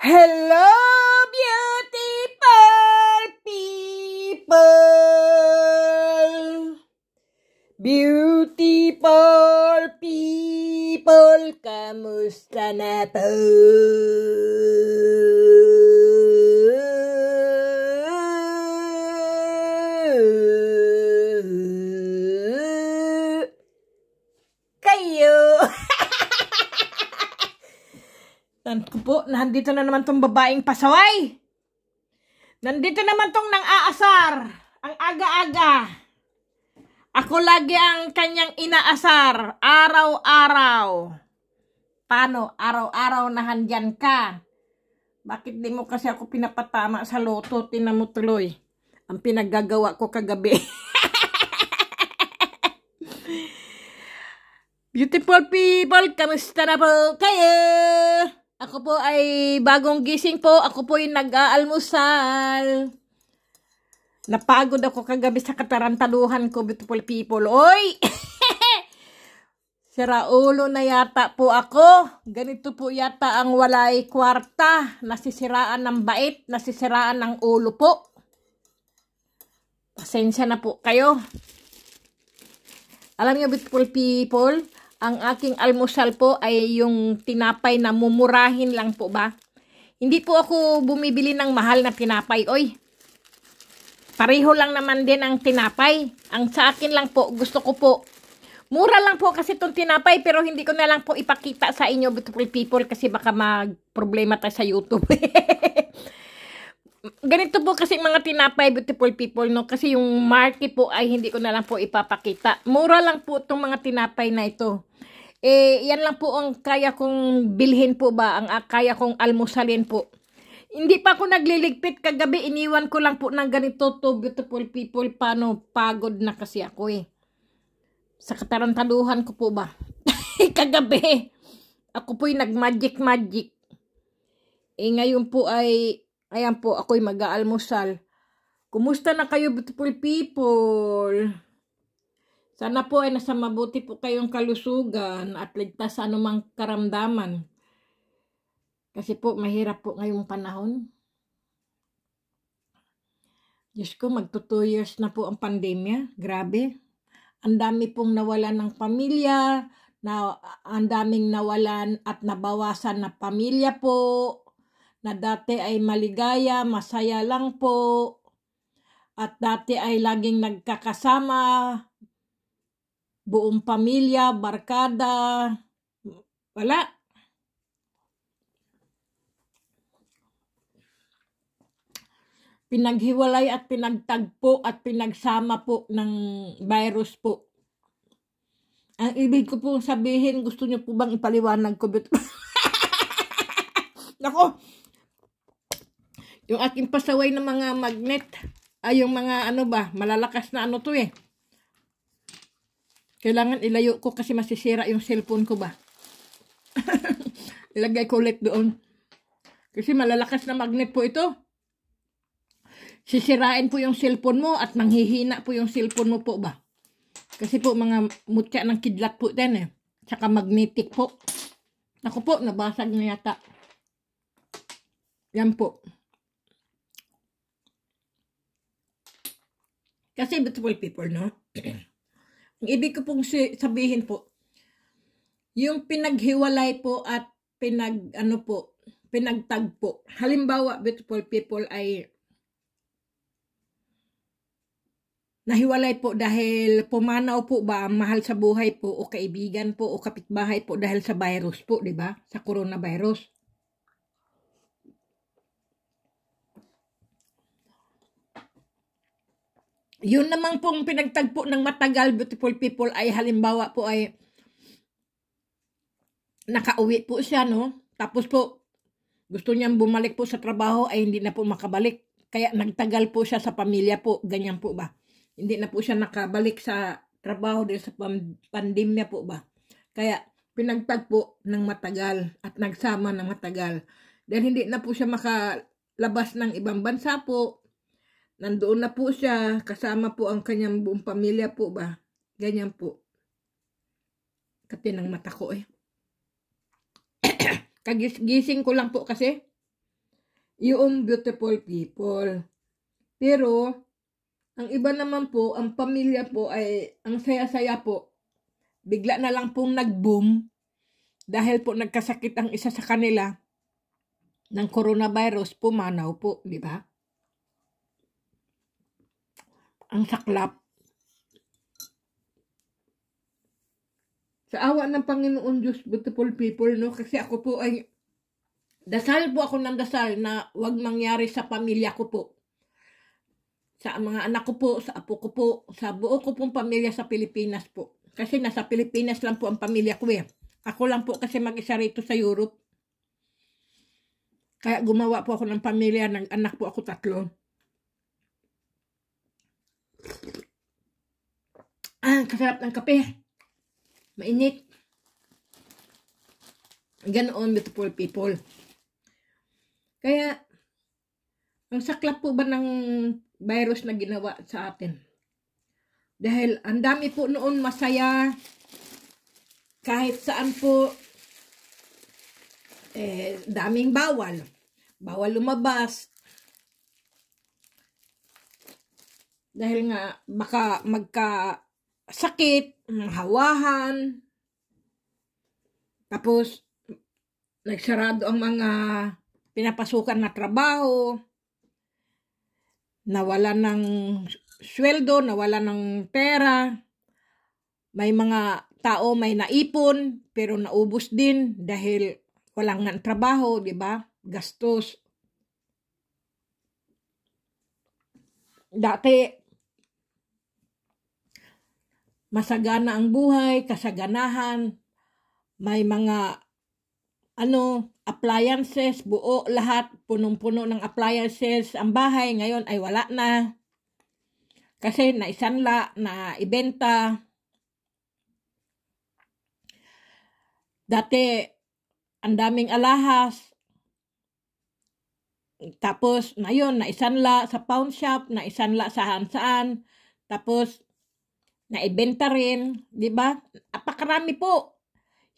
Hello, beautiful people. Beautiful people, kamusta na po? po, nandito na naman tong babaeng pasaway. Nandito naman tong nang aasar. Ang aga-aga. Ako lagi ang kanyang inaasar. Araw-araw. Paano? Araw-araw nahandyan ka. Bakit di mo kasi ako pinapatama sa loto? Tinamutuloy. Ang pinagagawa ko kagabi. Beautiful people, kamusta na po kayo? Ako po ay bagong gising po. Ako po ay nag-aalmusal. Napagod ako kagabi sa katarantaduhan ko, beautiful people. Oy! ulo na yata po ako. Ganito po yata ang walay kwarta. Nasisiraan ng bait, nasisiraan ng ulo po. Pasensya na po kayo. Alam niyo, beautiful people, ang aking almusal po ay yung tinapay na mumurahin lang po ba? Hindi po ako bumibili ng mahal na tinapay, oy. Pareho lang naman din ang tinapay. Ang sa akin lang po, gusto ko po. Mura lang po kasi itong tinapay, pero hindi ko na lang po ipakita sa inyo, beautiful people, kasi baka mag-problema tayo sa YouTube. ganito po kasi mga tinapay beautiful people no kasi yung market po ay hindi ko na lang po ipapakita. Mura lang po itong mga tinapay na ito. Eh yan lang po ang kaya kong bilhin po ba ang ah, kaya kong almusalin po. Hindi pa ako nagliligpit kagabi iniwan ko lang po ng ganito to beautiful people paano pagod na kasi ako eh. Sa katarantaduhan ko po ba kagabi ako po'y nag magic magic. Eh ngayon po ay Ayan po, ako'y mag-aalmusal. Kumusta na kayo beautiful people? Sana po ay eh, nasa mabuti po kayong kalusugan at ligtas sa anumang karamdaman. Kasi po, mahirap po ngayong panahon. Diyos ko, magto 2 years na po ang pandemya. Grabe. Ang dami pong nawalan ng pamilya, na, ang daming nawalan at nabawasan na pamilya po na dati ay maligaya, masaya lang po, at dati ay laging nagkakasama, buong pamilya, barkada, wala. Pinaghiwalay at pinagtagpo at pinagsama po ng virus po. Ang ibig ko pong sabihin, gusto niyo po bang ipaliwanag ko? Nako, yung aking pasaway ng mga magnet. Ay, yung mga ano ba, malalakas na ano to eh. Kailangan ilayo ko kasi masisira yung cellphone ko ba. Ilagay ko ulit doon. Kasi malalakas na magnet po ito. Sisirain po yung cellphone mo at manghihina po yung cellphone mo po ba. Kasi po mga mutya ng kidlat po din eh. Tsaka magnetic po. Ako po, nabasag na yata. Yan po. Kasi beautiful people, no? Ang ibig ko pong sabihin po, yung pinaghiwalay po at pinag, ano po, pinagtagpo. Halimbawa, beautiful people ay nahiwalay po dahil pumanaw po ba ang mahal sa buhay po o kaibigan po o kapitbahay po dahil sa virus po, di ba? Sa coronavirus. Yun naman pong pinagtagpo ng matagal beautiful people ay halimbawa po ay nakauwi po siya no. Tapos po gusto niyang bumalik po sa trabaho ay hindi na po makabalik. Kaya nagtagal po siya sa pamilya po. Ganyan po ba? Hindi na po siya nakabalik sa trabaho dahil sa pandemya po ba? Kaya pinagtagpo ng matagal at nagsama ng matagal. Dahil hindi na po siya makalabas ng ibang bansa po, Nandoon na po siya, kasama po ang kanyang buong pamilya po ba. Ganyan po. Kati ng mata ko eh. Kagising ko lang po kasi. Yung beautiful people. Pero, ang iba naman po, ang pamilya po ay, ang saya-saya po, bigla na lang pong nag-boom dahil po nagkasakit ang isa sa kanila ng coronavirus, pumanaw po, di ba? ang saklap. Sa awa ng Panginoon Diyos, beautiful people, no? Kasi ako po ay, dasal po ako ng dasal na wag mangyari sa pamilya ko po. Sa mga anak ko po, sa apo ko po, sa buo ko pong pamilya sa Pilipinas po. Kasi nasa Pilipinas lang po ang pamilya ko eh. Ako lang po kasi mag-isa rito sa Europe. Kaya gumawa po ako ng pamilya, ng anak po ako tatlo. Ah, kasarap ng kape. Mainit. Ganoon, beautiful people. Kaya, ang saklap po ba ng virus na ginawa sa atin? Dahil ang dami po noon masaya, kahit saan po, eh, daming bawal. Bawal lumabas, Dahil nga, baka magka sakit, hawahan, tapos, nagsarado ang mga pinapasukan na trabaho, nawala ng sweldo, nawala ng pera, may mga tao may naipon, pero naubos din dahil walang nga trabaho, di ba? Gastos. Dati, masagana ang buhay, kasaganahan, may mga ano, appliances, buo lahat, punong-puno ng appliances ang bahay, ngayon ay wala na. Kasi naisanla, na ibenta. Dati, ang daming alahas. Tapos, ngayon, naisanla sa pawn shop, naisanla sa saan-saan. Tapos, naibenta rin, 'di ba? Apakarami po.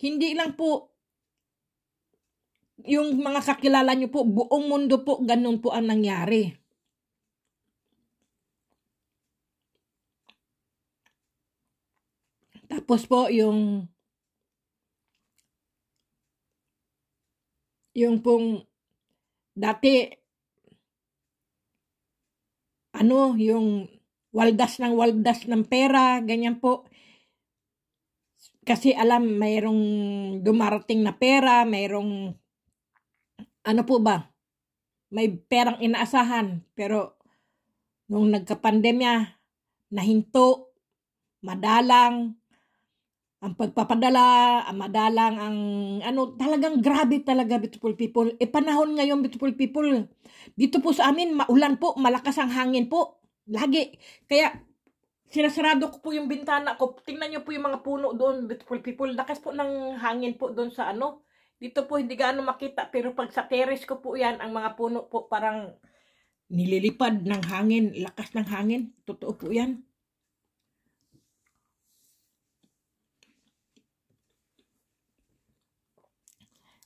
Hindi lang po yung mga kakilala niyo po, buong mundo po, ganun po ang nangyari. Tapos po yung yung pong dati ano yung waldas ng waldas ng pera, ganyan po. Kasi alam, mayroong dumarating na pera, mayroong ano po ba, may perang inaasahan. Pero nung nagka-pandemya, nahinto, madalang, ang pagpapadala, ang ah, madalang, ang ano, talagang grabe talaga, beautiful people. E panahon ngayon, beautiful people, dito po sa amin, maulan po, malakas ang hangin po. Lagi. Kaya, sinasarado ko po yung bintana ko. Tingnan nyo po yung mga puno doon, beautiful people. Lakas po ng hangin po doon sa ano. Dito po hindi gaano makita. Pero pag sa terrace ko po yan, ang mga puno po parang nililipad ng hangin. Lakas ng hangin. Totoo po yan.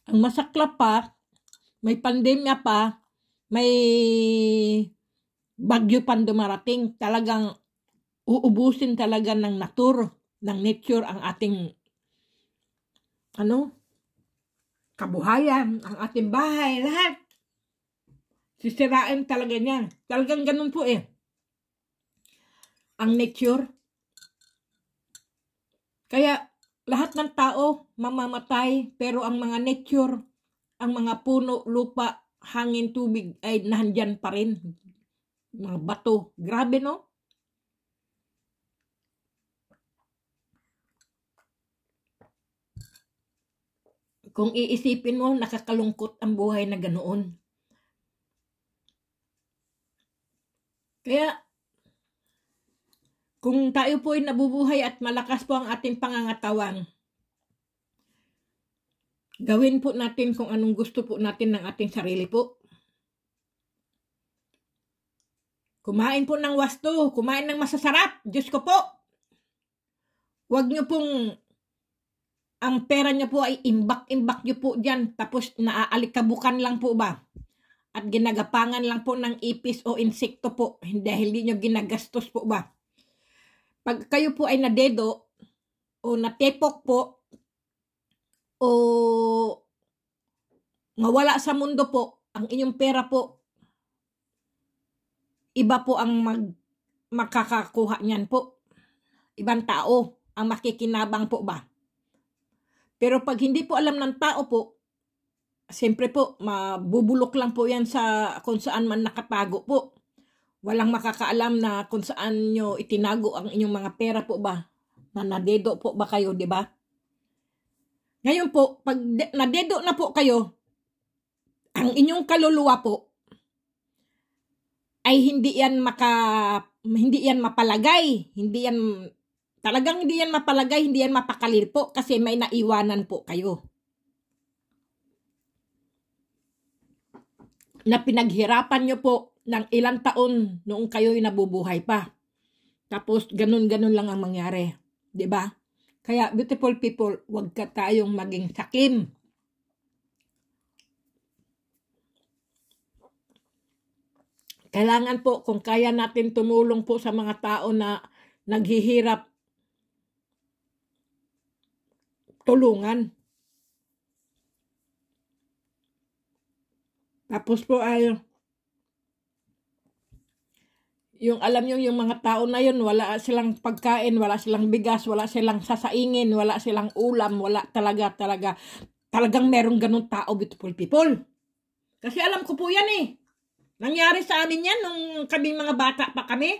Ang masakla pa, may pandemya pa, may bagyo pan dumarating, talagang uubusin talaga ng nature, ng nature ang ating ano, kabuhayan, ang ating bahay, lahat. Sisirain talaga niyan. Talagang ganun po eh. Ang nature. Kaya lahat ng tao mamamatay pero ang mga nature, ang mga puno, lupa, hangin, tubig ay nahandyan pa rin mga bato. Grabe, no? Kung iisipin mo, nakakalungkot ang buhay na ganoon. Kaya, kung tayo po ay nabubuhay at malakas po ang ating pangangatawan, gawin po natin kung anong gusto po natin ng ating sarili po. Kumain po ng wasto, kumain ng masasarap. Diyos ko po. Huwag nyo pong ang pera nyo po ay imbak-imbak nyo po dyan. Tapos naaalikabukan lang po ba? At ginagapangan lang po ng ipis o insekto po. Dahil hindi nyo ginagastos po ba? Pag kayo po ay nadedo o natepok po o mawala sa mundo po, ang inyong pera po iba po ang mag, makakakuha niyan po. Ibang tao ang makikinabang po ba? Pero pag hindi po alam ng tao po, siyempre po, mabubulok lang po yan sa kung saan man nakatago po. Walang makakaalam na kung saan nyo itinago ang inyong mga pera po ba? Na nadedo po ba kayo, di ba? Ngayon po, pag nadedo na po kayo, ang inyong kaluluwa po, ay hindi yan maka hindi yan mapalagay, hindi yan talagang hindi yan mapalagay, hindi yan mapakalir po kasi may naiwanan po kayo. Na pinaghirapan nyo po ng ilang taon noong kayo'y nabubuhay pa. Tapos ganun-ganun lang ang mangyari. ba? Diba? Kaya beautiful people, huwag ka tayong maging sakim. Kailangan po kung kaya natin tumulong po sa mga tao na naghihirap tulungan. Tapos po ay yung alam nyo yung mga tao na yun, wala silang pagkain, wala silang bigas, wala silang sasaingin, wala silang ulam, wala talaga, talaga, talagang merong ganun tao, beautiful people. Kasi alam ko po yan eh. Nangyari sa amin yan nung kaming mga bata pa kami.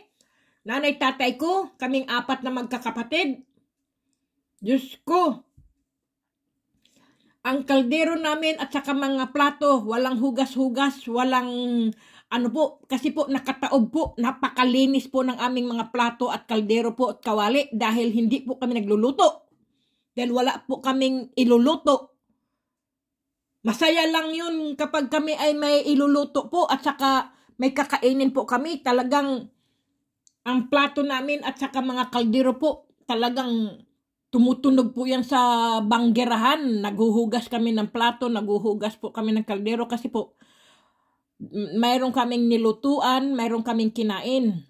Nanay, tatay ko, kaming apat na magkakapatid. Diyos ko. Ang kaldero namin at saka mga plato, walang hugas-hugas, walang ano po, kasi po nakataob po, napakalinis po ng aming mga plato at kaldero po at kawali dahil hindi po kami nagluluto. Dahil wala po kaming iluluto Masaya lang yun kapag kami ay may iluluto po at saka may kakainin po kami. Talagang ang plato namin at saka mga kaldero po talagang tumutunog po yan sa banggerahan. Naghuhugas kami ng plato, naghuhugas po kami ng kaldero kasi po mayroon kaming nilutuan, mayroon kaming kinain.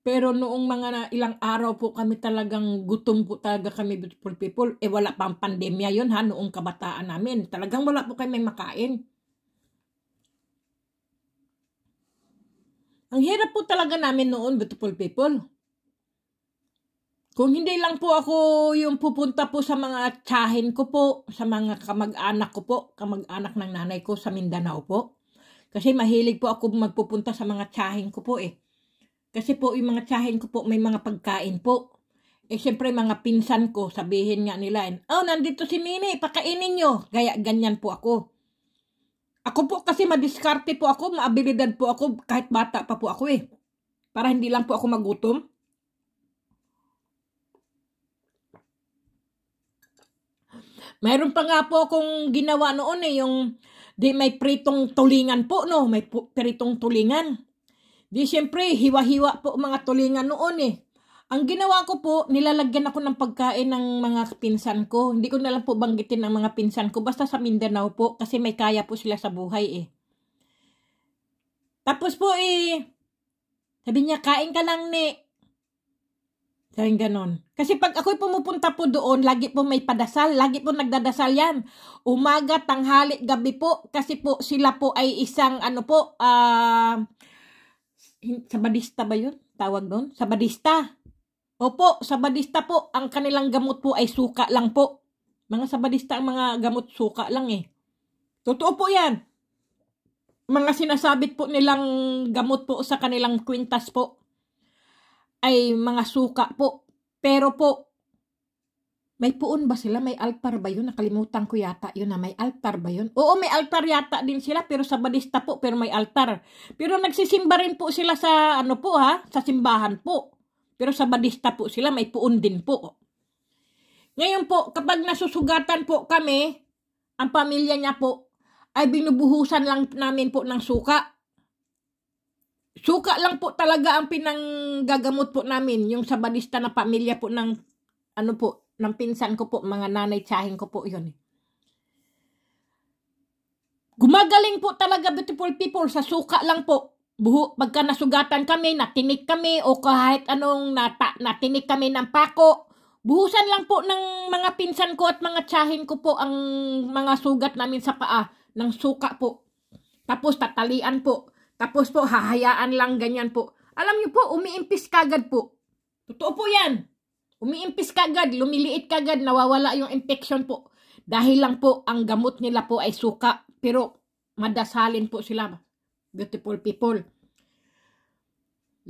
Pero noong mga ilang araw po kami talagang gutom po talaga kami beautiful people. Eh wala pang pandemya yon ha noong kabataan namin. Talagang wala po kami makain. Ang hirap po talaga namin noon beautiful people. Kung hindi lang po ako yung pupunta po sa mga tsahin ko po, sa mga kamag-anak ko po, kamag-anak ng nanay ko sa Mindanao po. Kasi mahilig po ako magpupunta sa mga tsahin ko po eh kasi po yung mga tsahin ko po may mga pagkain po. Eh siyempre mga pinsan ko sabihin nga nila, eh, oh nandito si Nini, pakainin nyo. Gaya ganyan po ako. Ako po kasi madiskarte po ako, maabilidad po ako kahit bata pa po ako eh. Para hindi lang po ako magutom. Mayroon pa nga po akong ginawa noon eh, yung di may pritong tulingan po, no? May pritong tulingan. Di syempre, hiwa-hiwa po mga tulingan noon eh. Ang ginawa ko po, nilalagyan ako ng pagkain ng mga pinsan ko. Hindi ko na lang po banggitin ang mga pinsan ko. Basta sa Mindanao po, kasi may kaya po sila sa buhay eh. Tapos po eh, sabi niya, kain ka lang ni. Sabi ganon. Kasi pag ako'y pumupunta po doon, lagi po may padasal, lagi po nagdadasal yan. Umaga, tanghali, gabi po. Kasi po sila po ay isang ano po, ah... Uh, sabadista ba yun? Tawag doon? Sabadista. Opo, sabadista po. Ang kanilang gamot po ay suka lang po. Mga sabadista ang mga gamot suka lang eh. Totoo po yan. Mga sinasabit po nilang gamot po sa kanilang kwintas po ay mga suka po. Pero po, may puon ba sila? May altar ba yun? Nakalimutan ko yata yun na may altar ba yun? Oo, may altar yata din sila pero sa Badista po pero may altar. Pero nagsisimba rin po sila sa ano po ha, sa simbahan po. Pero sa Badista po sila may puon din po. Ngayon po, kapag nasusugatan po kami, ang pamilya niya po ay binubuhusan lang namin po ng suka. Suka lang po talaga ang pinanggagamot po namin, yung sa Badista na pamilya po ng ano po, ng pinsan ko po, mga nanay tsahin ko po yun. Eh. Gumagaling po talaga beautiful people sa suka lang po. Buho, pagka nasugatan kami, natinik kami o kahit anong nata, natinik kami ng pako. Buhusan lang po ng mga pinsan ko at mga tsahin ko po ang mga sugat namin sa paa ng suka po. Tapos tatalian po. Tapos po hahayaan lang ganyan po. Alam niyo po, umiimpis kagad po. Totoo po yan umiimpis kagad, lumiliit kagad, nawawala yung infection po. Dahil lang po, ang gamot nila po ay suka. Pero, madasalin po sila. Beautiful people.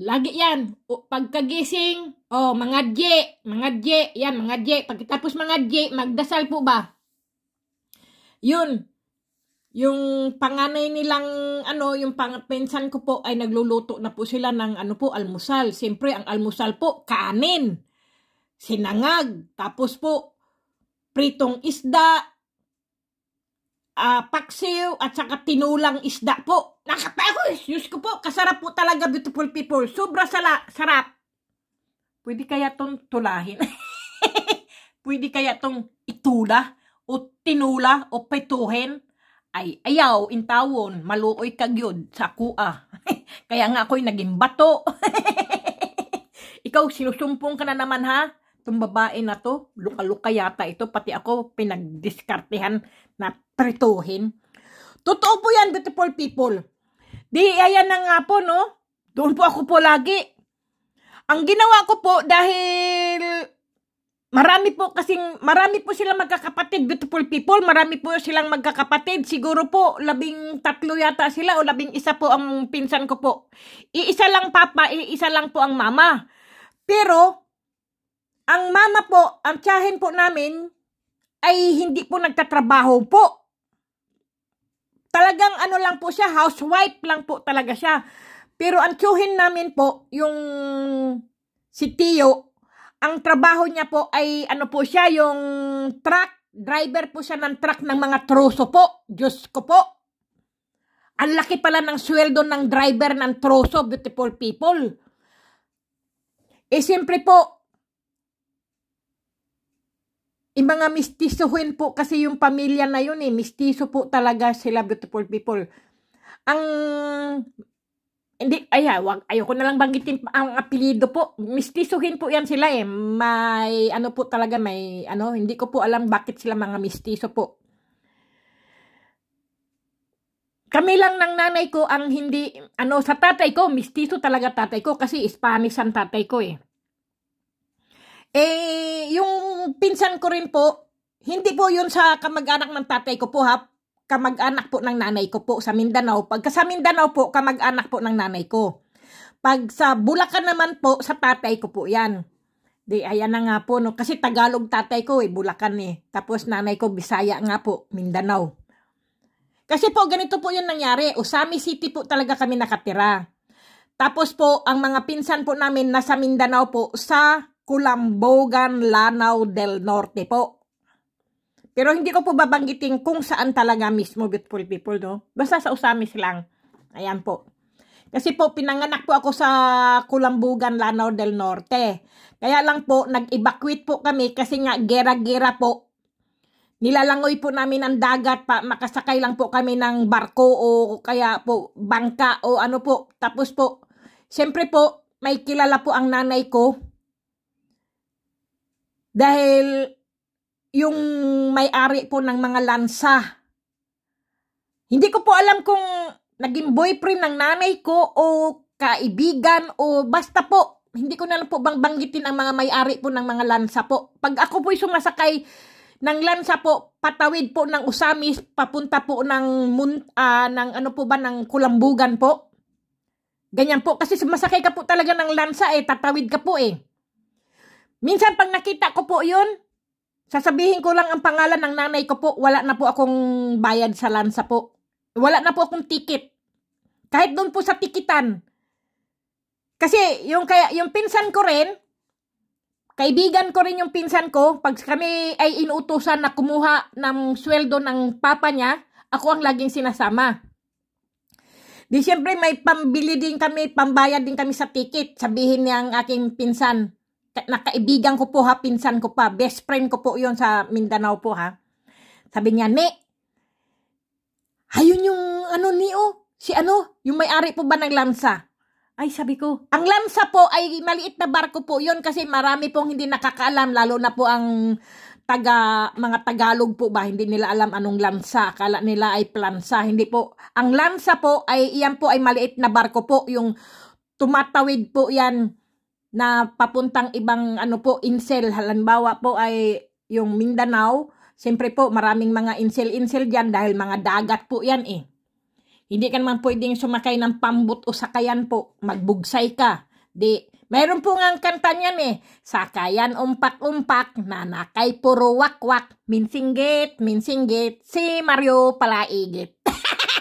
Lagi yan. O, pagkagising, o, oh, mga dje, mga dje, yan, mga dje. Pagkatapos mga dje, magdasal po ba? Yun. Yung panganay nilang, ano, yung pangpensan ko po ay nagluluto na po sila ng, ano po, almusal. Siyempre, ang almusal po, kanin sinangag, tapos po pritong isda, uh, paksiw, at saka tinulang isda po. Nakapagos! Diyos ko po, kasarap po talaga beautiful people. Sobra sala, sarap. Pwede kaya tong tulahin? Pwede kaya tong itula o tinula o petuhin? Ay, ayaw, intawon, maluoy kagyod sa kuha. kaya nga ako'y naging bato. Ikaw, sinusumpong ka na naman ha? itong babae na to, luka-luka yata ito, pati ako pinagdiskartehan na trituhin. Totoo po yan, beautiful people. Di, ayan na nga po, no? Doon po ako po lagi. Ang ginawa ko po dahil marami po kasing, marami po silang magkakapatid, beautiful people, marami po silang magkakapatid. Siguro po, labing tatlo yata sila o labing isa po ang pinsan ko po. Iisa lang papa, iisa lang po ang mama. Pero, ang mama po, ang tiyahin po namin ay hindi po nagtatrabaho po. Talagang ano lang po siya, housewife lang po talaga siya. Pero ang tiyuhin namin po, yung si Tio, ang trabaho niya po ay ano po siya, yung truck, driver po siya ng truck ng mga troso po. Diyos ko po. Ang laki pala ng sweldo ng driver ng troso, beautiful people. Eh, siyempre po, yung mga mistisuhin po kasi yung pamilya na yun eh. Mistiso po talaga sila beautiful people. Ang hindi, ay, ah, wag, ayoko na lang banggitin ang apelido po. Mistisuhin po yan sila eh. May, ano po talaga, may, ano, hindi ko po alam bakit sila mga mistiso po. Kami lang ng nanay ko ang hindi, ano, sa tatay ko, mistiso talaga tatay ko kasi Spanish ang tatay ko eh. Eh, yung pinsan ko rin po, hindi po yun sa kamag-anak ng tatay ko po ha. Kamag-anak po ng nanay ko po sa Mindanao. Pagka sa Mindanao po, kamag-anak po ng nanay ko. Pag sa Bulacan naman po, sa tatay ko po yan. Di, ayan na nga po. No? Kasi Tagalog tatay ko eh, Bulacan eh. Tapos nanay ko, Bisaya nga po, Mindanao. Kasi po, ganito po yung nangyari. Usami City po talaga kami nakatira. Tapos po, ang mga pinsan po namin nasa Mindanao po sa Kulambogan, Lanao del Norte po. Pero hindi ko po babanggitin kung saan talaga mismo beautiful people, no? Basta sa Usamis lang. Ayan po. Kasi po, pinanganak po ako sa Kulambugan, Lanao del Norte. Kaya lang po, nag-evacuate po kami kasi nga gera-gera po. Nilalangoy po namin ang dagat, pa, makasakay lang po kami ng barko o kaya po bangka o ano po. Tapos po, siyempre po, may kilala po ang nanay ko dahil yung may-ari po ng mga lansa, hindi ko po alam kung naging boyfriend ng nanay ko o kaibigan o basta po. Hindi ko na lang po bang banggitin ang mga may-ari po ng mga lansa po. Pag ako po'y sumasakay ng lansa po, patawid po ng Usamis, papunta po ng, uh, ng ano po ba, ng Kulambugan po. Ganyan po. Kasi sumasakay ka po talaga ng lansa eh, tatawid ka po eh. Minsan pag nakita ko po yun, sasabihin ko lang ang pangalan ng nanay ko po. Wala na po akong bayad sa lansa po. Wala na po akong ticket. Kahit doon po sa tikitan. Kasi yung, kaya, yung pinsan ko rin, kaibigan ko rin yung pinsan ko, pag kami ay inutusan na kumuha ng sweldo ng papa niya, ako ang laging sinasama. Di syempre may pambili din kami, pambayad din kami sa tiket, sabihin niya ang aking pinsan nakaibigan ko po ha, pinsan ko pa, best friend ko po yon sa Mindanao po ha. Sabi niya, ne, ayun yung ano ni o, oh, si ano, yung may-ari po ba ng lansa? Ay, sabi ko, ang lansa po ay maliit na barko po yon kasi marami pong hindi nakakaalam, lalo na po ang taga, mga Tagalog po ba, hindi nila alam anong lansa, akala nila ay plansa, hindi po. Ang lansa po ay, iyan po ay maliit na barko po, yung tumatawid po yan na papuntang ibang ano po incel halimbawa po ay yung Mindanao siyempre po maraming mga incel-incel diyan dahil mga dagat po yan eh hindi ka naman pwedeng sumakay ng pambut o sakayan po magbugsay ka di mayroon po ngang ang kanta niyan eh sakayan umpak-umpak nanakay puro wakwak minsinggit minsinggit si Mario palaigit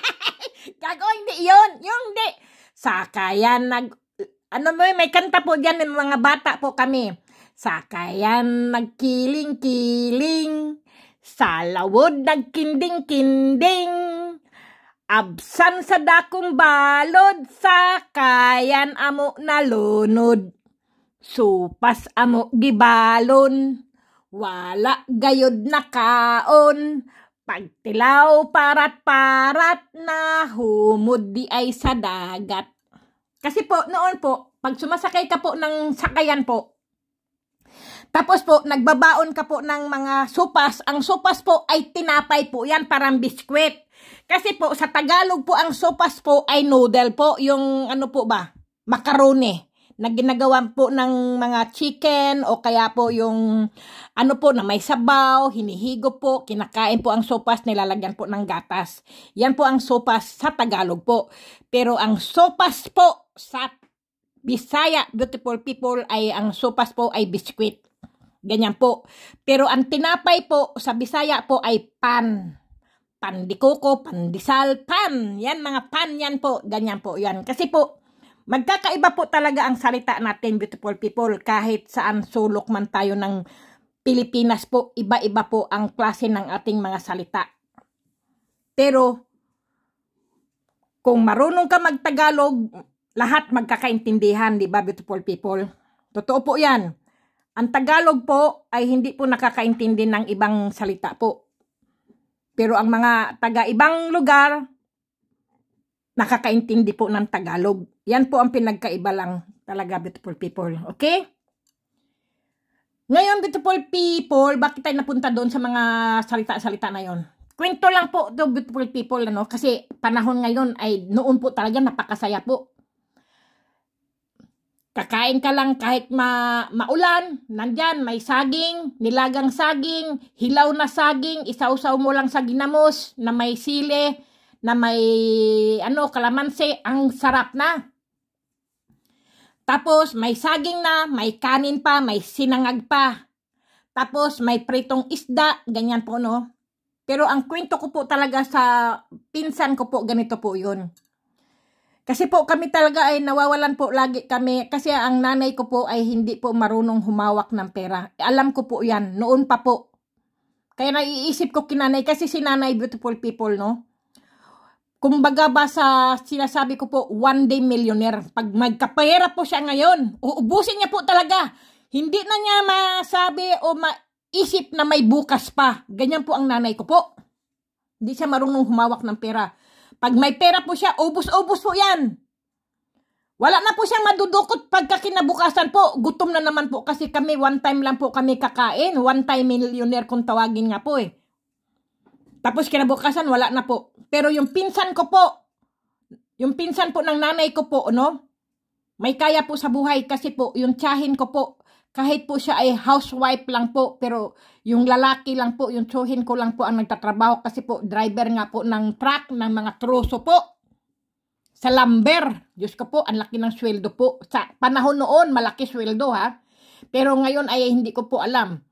gago hindi yon yung hindi sakayan nag ano mo, may kanta po dyan ng mga bata po kami. Sakayan nagkiling-kiling, salawod nagkinding-kinding, absan sa dakong balod, sakayan amo nalunod. Supas amo gibalon, wala gayod na kaon, pagtilaw parat-parat na humod di ay sa dagat. Kasi po, noon po, pag sumasakay ka po ng sakayan po, tapos po, nagbabaon ka po ng mga supas. Ang supas po ay tinapay po yan, parang biskwit. Kasi po, sa Tagalog po, ang supas po ay noodle po, yung ano po ba, macaroni na po ng mga chicken o kaya po yung ano po na may sabaw, hinihigo po, kinakain po ang sopas, nilalagyan po ng gatas. Yan po ang sopas sa Tagalog po. Pero ang sopas po sa Bisaya, beautiful people, ay ang sopas po ay biskwit. Ganyan po. Pero ang tinapay po sa Bisaya po ay pan pandikoko, pandisal, pan. Yan, mga pan yan po. Ganyan po yan. Kasi po, Magkakaiba po talaga ang salita natin, beautiful people, kahit saan sulok man tayo ng Pilipinas po, iba-iba po ang klase ng ating mga salita. Pero, kung marunong ka magtagalog, lahat magkakaintindihan, di ba, beautiful people? Totoo po yan. Ang Tagalog po ay hindi po nakakaintindi ng ibang salita po. Pero ang mga taga-ibang lugar, nakakaintindi po ng Tagalog. Yan po ang pinagkaiba lang talaga beautiful people. Okay? Ngayon, beautiful people, bakit tayo napunta doon sa mga salita-salita na yon? Kwento lang po to beautiful people, ano? Kasi panahon ngayon ay noon po talaga napakasaya po. Kakain ka lang kahit ma maulan, nandyan, may saging, nilagang saging, hilaw na saging, isaw-saw mo lang sa ginamos na may sile, na may ano, kalamansi, ang sarap na. Tapos may saging na, may kanin pa, may sinangag pa. Tapos may pritong isda, ganyan po no. Pero ang kwento ko po talaga sa pinsan ko po, ganito po yun. Kasi po kami talaga ay nawawalan po lagi kami. Kasi ang nanay ko po ay hindi po marunong humawak ng pera. Alam ko po yan, noon pa po. Kaya naiisip ko kinanay kasi si nanay beautiful people no kumbaga ba sa sinasabi ko po, one day millionaire. Pag magkapera po siya ngayon, uubusin niya po talaga. Hindi na niya masabi o maisip na may bukas pa. Ganyan po ang nanay ko po. Hindi siya marunong humawak ng pera. Pag may pera po siya, ubus-ubus po yan. Wala na po siyang madudukot pagka kinabukasan po. Gutom na naman po kasi kami, one time lang po kami kakain. One time millionaire kung tawagin nga po eh. Tapos kinabukasan, wala na po. Pero yung pinsan ko po, yung pinsan po ng nanay ko po, no? May kaya po sa buhay kasi po, yung tsahin ko po, kahit po siya ay housewife lang po, pero yung lalaki lang po, yung tsuhin ko lang po ang nagtatrabaho kasi po, driver nga po ng truck, ng mga troso po. Sa Lambert, Diyos ko po, ang laki ng sweldo po. Sa panahon noon, malaki sweldo ha. Pero ngayon ay hindi ko po alam.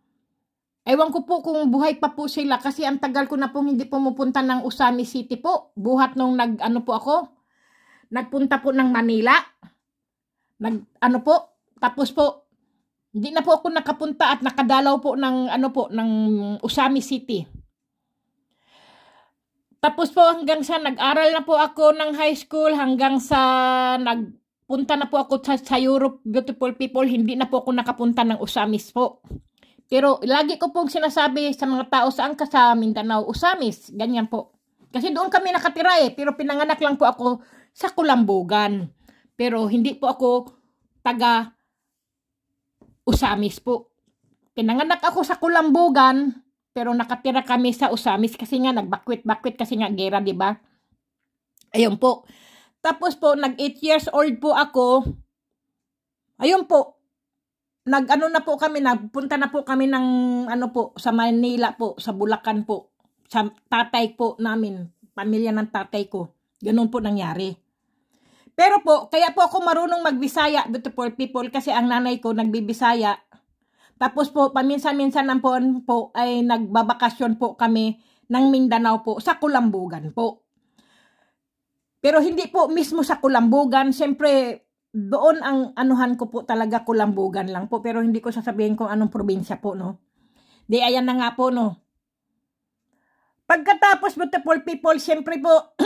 Ewan ko po kung buhay pa po sila kasi ang tagal ko na pong hindi pumupunta ng Usami City po. Buhat nung nag ano po ako, nagpunta po ng Manila. Nag ano po, tapos po hindi na po ako nakapunta at nakadalaw po ng ano po ng Usami City. Tapos po hanggang sa nag-aral na po ako ng high school hanggang sa nagpunta na po ako sa, sa Europe Beautiful People, hindi na po ako nakapunta ng Usamis po. Pero lagi ko pong sinasabi sa mga tao saan ka sa Mindanao, Usamis, ganyan po. Kasi doon kami nakatira eh, pero pinanganak lang po ako sa Kulambugan. Pero hindi po ako taga Usamis po. Pinanganak ako sa Kulambugan, pero nakatira kami sa Usamis kasi nga nagbakwit-bakwit kasi nga gera, 'di ba? Ayun po. Tapos po nag 8 years old po ako. Ayun po, nag-ano na po kami, nagpunta na po kami ng ano po, sa Manila po, sa Bulacan po, sa tatay po namin, pamilya ng tatay ko. Ganun po nangyari. Pero po, kaya po ako marunong magbisaya, beautiful people, kasi ang nanay ko nagbibisaya. Tapos po, paminsan-minsan po, po ay nagbabakasyon po kami ng Mindanao po sa Kulambugan po. Pero hindi po mismo sa Kulambugan, siyempre doon ang anuhan ko po talaga kulambugan lang po pero hindi ko sasabihin kung anong probinsya po no. Di ayan na nga po no. Pagkatapos beautiful people syempre po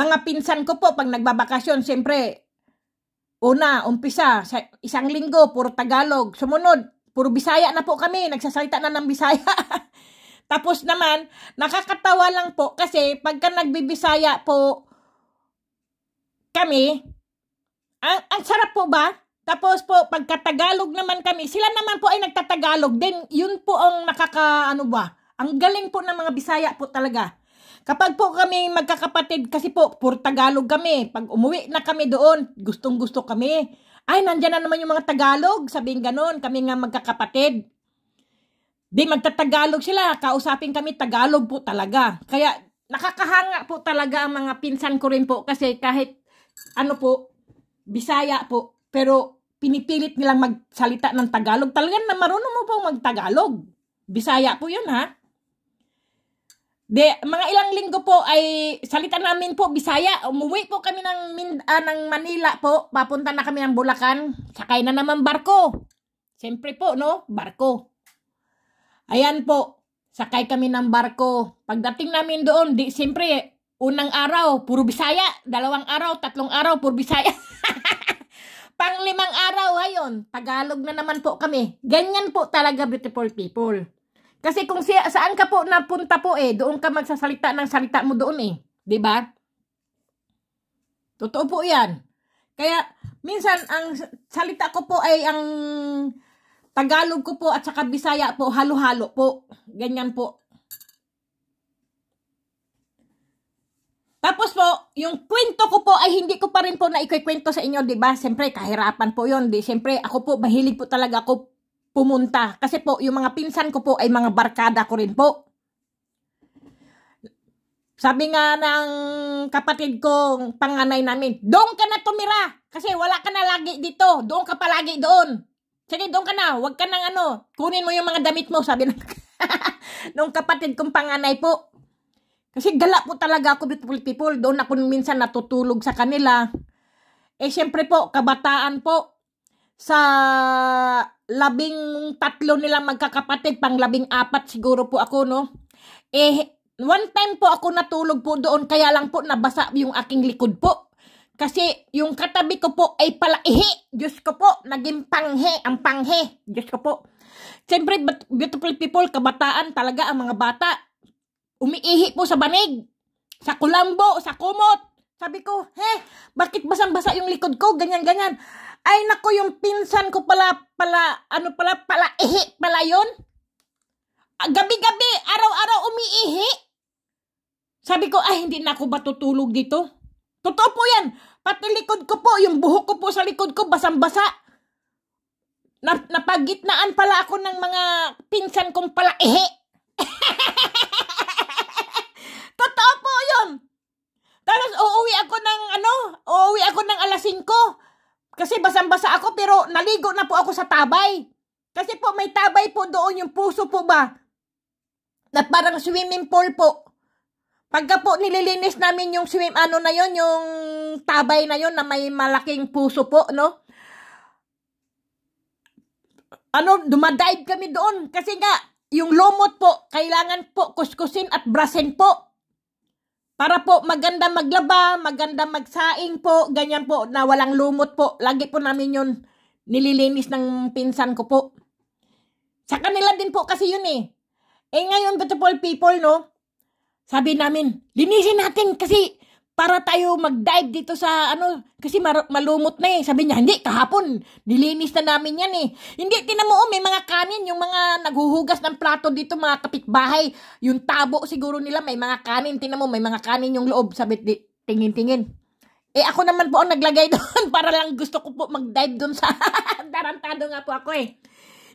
mga pinsan ko po pag nagbabakasyon syempre una umpisa sa isang linggo puro Tagalog sumunod puro Bisaya na po kami nagsasalita na ng Bisaya. Tapos naman nakakatawa lang po kasi pagka nagbibisaya po kami ang, ah, ang sarap po ba? Tapos po, pagkatagalog naman kami, sila naman po ay nagtatagalog. Then, yun po ang nakaka, ano ba, ang galing po ng mga Bisaya po talaga. Kapag po kami magkakapatid, kasi po, pur Tagalog kami. Pag umuwi na kami doon, gustong gusto kami. Ay, nandyan na naman yung mga Tagalog. Sabihin ganun, kami nga magkakapatid. Di magtatagalog sila, kausapin kami, Tagalog po talaga. Kaya, nakakahanga po talaga ang mga pinsan ko rin po kasi kahit ano po, Bisaya po, pero pinipilit nilang magsalita ng Tagalog. Talaga na marunong mo pong magtagalog. Bisaya po yun ha. De, mga ilang linggo po ay salita namin po Bisaya. Umuwi po kami ng, uh, ng Manila po. Papunta na kami ng Bulacan. Sakay na naman barko. Siyempre po, no? Barko. Ayan po. Sakay kami ng barko. Pagdating namin doon, di, siyempre, unang araw, puro Bisaya. Dalawang araw, tatlong araw, puro Bisaya. Pang limang araw ngayon, Tagalog na naman po kami. Ganyan po talaga beautiful people. Kasi kung siya, saan ka po napunta po eh, doon ka magsasalita ng salita mo doon eh. ba? Diba? Totoo po yan. Kaya minsan ang salita ko po ay ang Tagalog ko po at saka Bisaya po, halo-halo po. Ganyan po. Tapos po, yung kwento ko po ay hindi ko pa rin po na sa inyo, di ba? Siyempre, kahirapan po yun. Di, siyempre, ako po, mahilig po talaga ako pumunta. Kasi po, yung mga pinsan ko po ay mga barkada ko rin po. Sabi nga ng kapatid kong panganay namin, doon ka na tumira. Kasi wala ka na lagi dito. Doon ka palagi doon. Sige, doon ka na. Huwag ka nang ano. Kunin mo yung mga damit mo, sabi ng nung kapatid kong panganay po. Kasi gala po talaga ako beautiful people. Doon ako minsan natutulog sa kanila. Eh syempre po, kabataan po. Sa labing tatlo nilang magkakapatid, pang labing apat siguro po ako, no? Eh, one time po ako natulog po doon, kaya lang po nabasa yung aking likod po. Kasi yung katabi ko po ay pala ihi. Diyos ko po, naging panghe, ang panghe. Diyos ko po. Siyempre, beautiful people, kabataan talaga ang mga bata umiihi po sa banig, sa kulambo, sa kumot. Sabi ko, he, bakit basang-basa yung likod ko? Ganyan-ganyan. Ay nako, yung pinsan ko pala, pala, ano pala, pala, ihi pala yun. Ah, gabi-gabi, araw-araw umiihi. Sabi ko, ay hindi na ako ba tutulog dito? Totoo po yan. Pati likod ko po, yung buhok ko po sa likod ko, basang-basa. Nap napagitnaan pala ako ng mga pinsan kong pala ihi. Tapos uuwi ako ng ano, uuwi ako ng alas 5. Kasi basang-basa ako pero naligo na po ako sa tabay. Kasi po may tabay po doon yung puso po ba. Na parang swimming pool po. Pagka po nililinis namin yung swim, ano na yon yung tabay na yon na may malaking puso po, no? Ano, dumadive kami doon. Kasi nga, yung lumot po, kailangan po kuskusin at brasin po. Para po maganda maglaba, maganda magsaing po, ganyan po, na walang lumot po. Lagi po namin yun nililinis ng pinsan ko po. Sa kanila din po kasi yun eh. Eh ngayon, beautiful people, no? Sabi namin, linisin natin kasi para tayo mag-dive dito sa ano, kasi mar- malumot na eh. Sabi niya, hindi, kahapon, nilinis na namin yan eh. Hindi, tinan mo, oh, may mga kanin, yung mga naghuhugas ng plato dito, mga kapitbahay, yung tabo siguro nila, may mga kanin, tinan mo, may mga kanin yung loob, sabi, tingin-tingin. Eh, ako naman po ang naglagay doon para lang gusto ko po mag-dive doon sa darantado nga po ako eh.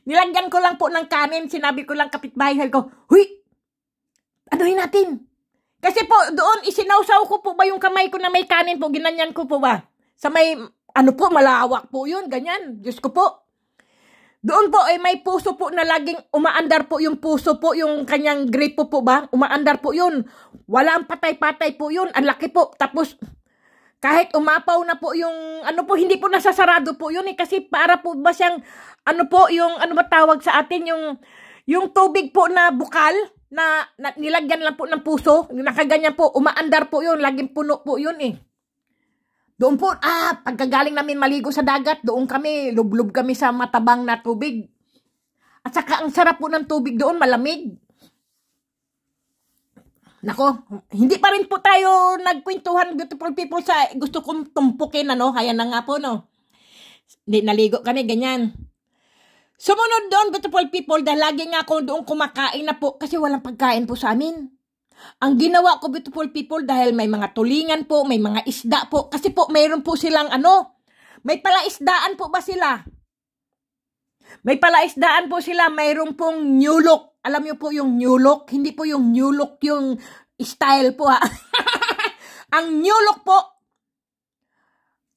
Nilagyan ko lang po ng kanin, sinabi ko lang kapitbahay, sabi ko, huy, anuhin natin, kasi po, doon isinawsaw ko po ba yung kamay ko na may kanin po, ginanyan ko po ba? Sa may, ano po, malawak po yun, ganyan. Diyos ko po. Doon po ay eh, may puso po na laging umaandar po yung puso po, yung kanyang grip po po ba? Umaandar po yun. Wala ang patay-patay po yun. Ang laki po. Tapos, kahit umapaw na po yung, ano po, hindi po nasasarado po yun eh. Kasi para po ba siyang, ano po, yung, ano matawag sa atin, yung, yung tubig po na bukal na, na nilagyan lang po ng puso, nakaganyan po, umaandar po yun, laging puno po yun eh. Doon po, ah, pagkagaling namin maligo sa dagat, doon kami, lublob kami sa matabang na tubig. At saka ang sarap po ng tubig doon, malamig. Nako, hindi pa rin po tayo nagkwentuhan beautiful people sa gusto kong tumpukin, ano, kaya na nga po, no. naligo kami, ganyan. Sumunod doon, beautiful people, dahil lagi nga ako doon kumakain na po kasi walang pagkain po sa amin. Ang ginawa ko, beautiful people, dahil may mga tulingan po, may mga isda po, kasi po mayroon po silang ano, may palaisdaan po ba sila? May palaisdaan po sila, mayroon pong new look. Alam niyo po yung new look? Hindi po yung new look yung style po ha. Ah. Ang new look po,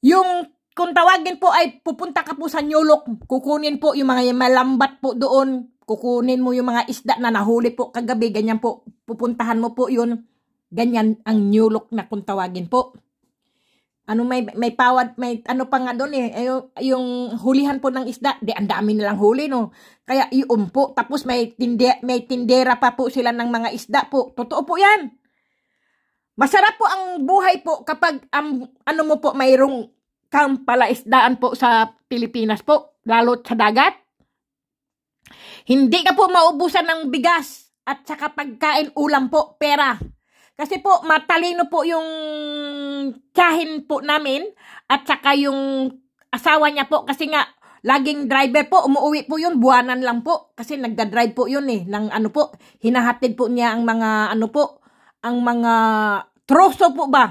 yung kung tawagin po ay pupunta ka po sa Nyulok, kukunin po yung mga malambat po doon, kukunin mo yung mga isda na nahuli po kagabi, ganyan po, pupuntahan mo po yun, ganyan ang Nyulok na kung tawagin po. Ano may may pawad may ano pa nga doon eh yung, yung hulihan po ng isda, di ang dami nilang huli no. Kaya ium po tapos may tinde, may tindera pa po sila ng mga isda po. Totoo po 'yan. Masarap po ang buhay po kapag um, ano mo po mayroong kang palaisdaan po sa Pilipinas po, lalo sa dagat. Hindi ka po maubusan ng bigas at saka pagkain ulam po, pera. Kasi po matalino po yung kahin po namin at saka yung asawa niya po kasi nga laging driver po, umuwi po yun, buwanan lang po. Kasi nagda-drive po yun eh, ng ano po, hinahatid po niya ang mga ano po, ang mga troso po ba,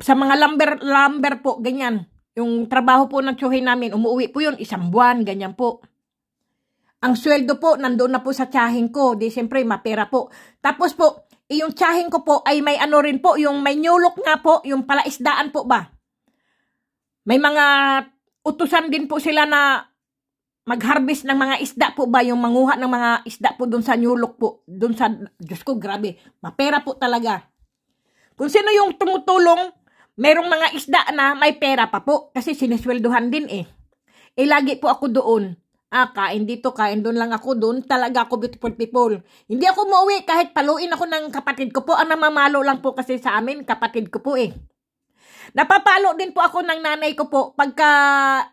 sa mga lumber, lumber po, ganyan. Yung trabaho po ng tsuhin namin, umuwi po yun, isang buwan, ganyan po. Ang sweldo po, nandoon na po sa tsahin ko. Di siyempre, mapera po. Tapos po, eh, yung tsahin ko po ay may ano rin po, yung may nyulok nga po, yung palaisdaan po ba. May mga utusan din po sila na mag-harvest ng mga isda po ba, yung manguha ng mga isda po dun sa nyulok po, dun sa, Diyos ko, grabe, mapera po talaga. Kung sino yung tumutulong merong mga isda na may pera pa po kasi sinisweldohan din eh. Eh lagi po ako doon. Ah, kain dito, kain doon lang ako doon. Talaga ako beautiful people. Hindi ako mauwi kahit paluin ako ng kapatid ko po. Ang namamalo lang po kasi sa amin, kapatid ko po eh. Napapalo din po ako ng nanay ko po pagka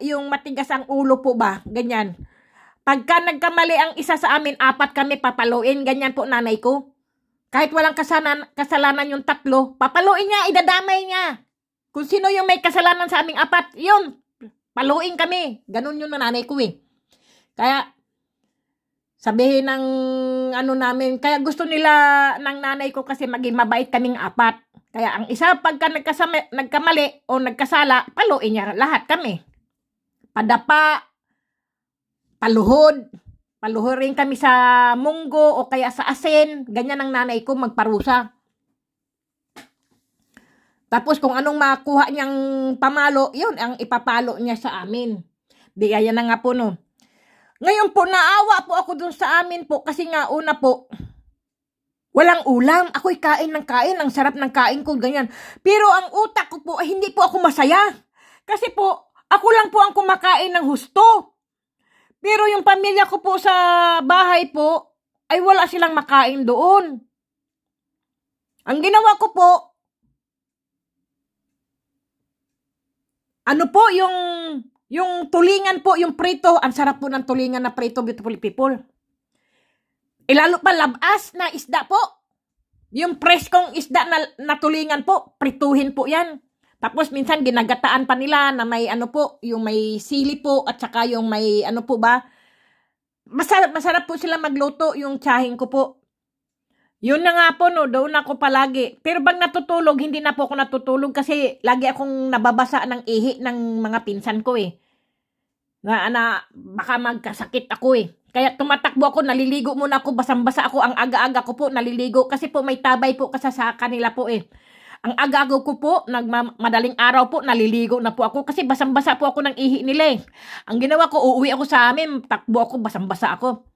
yung matigas ang ulo po ba, ganyan. Pagka nagkamali ang isa sa amin, apat kami papaluin, ganyan po nanay ko. Kahit walang kasalanan, kasalanan yung tatlo, papaluin niya, idadamay niya. Kung sino yung may kasalanan sa aming apat, yun, paluin kami. Ganun yung nanay ko eh. Kaya, sabihin ng ano namin, kaya gusto nila ng nanay ko kasi maging mabait kaming apat. Kaya ang isa pagka nagkasama, nagkamali o nagkasala, paluin niya lahat kami. Padapa, paluhod, paluhurin kami sa munggo o kaya sa asin. Ganyan ang nanay ko magparusa. Tapos kung anong makuha niyang pamalo, yun ang ipapalo niya sa amin. Di kaya na nga po no. Ngayon po, naawa po ako dun sa amin po kasi nga una po, walang ulam. Ako'y kain ng kain. Ang sarap ng kain ko, ganyan. Pero ang utak ko po, eh, hindi po ako masaya. Kasi po, ako lang po ang kumakain ng husto. Pero yung pamilya ko po sa bahay po, ay wala silang makain doon. Ang ginawa ko po, Ano po yung yung tulingan po, yung prito, ang sarap po ng tulingan na prito, beautiful people. Ilalo eh, pa labas na isda po. Yung preskong isda na, na tulingan po, prituhin po yan. Tapos minsan ginagataan pa nila na may ano po, yung may sili po at saka yung may ano po ba. Masarap, masarap po sila magluto yung tsahing ko po. Yun na nga po, no, doon ako palagi. Pero pag natutulog, hindi na po ako natutulog kasi lagi akong nababasa ng ihi ng mga pinsan ko eh. Na, na baka magkasakit ako eh. Kaya tumatakbo ako, naliligo muna ako, basang-basa ako. Ang aga-aga ko po, naliligo. Kasi po may tabay po kasi sa kanila po eh. Ang aga-aga ko po, nagmadaling araw po, naliligo na po ako kasi basang-basa po ako ng ihi nila eh. Ang ginawa ko, uuwi ako sa amin, takbo ako, basang-basa ako.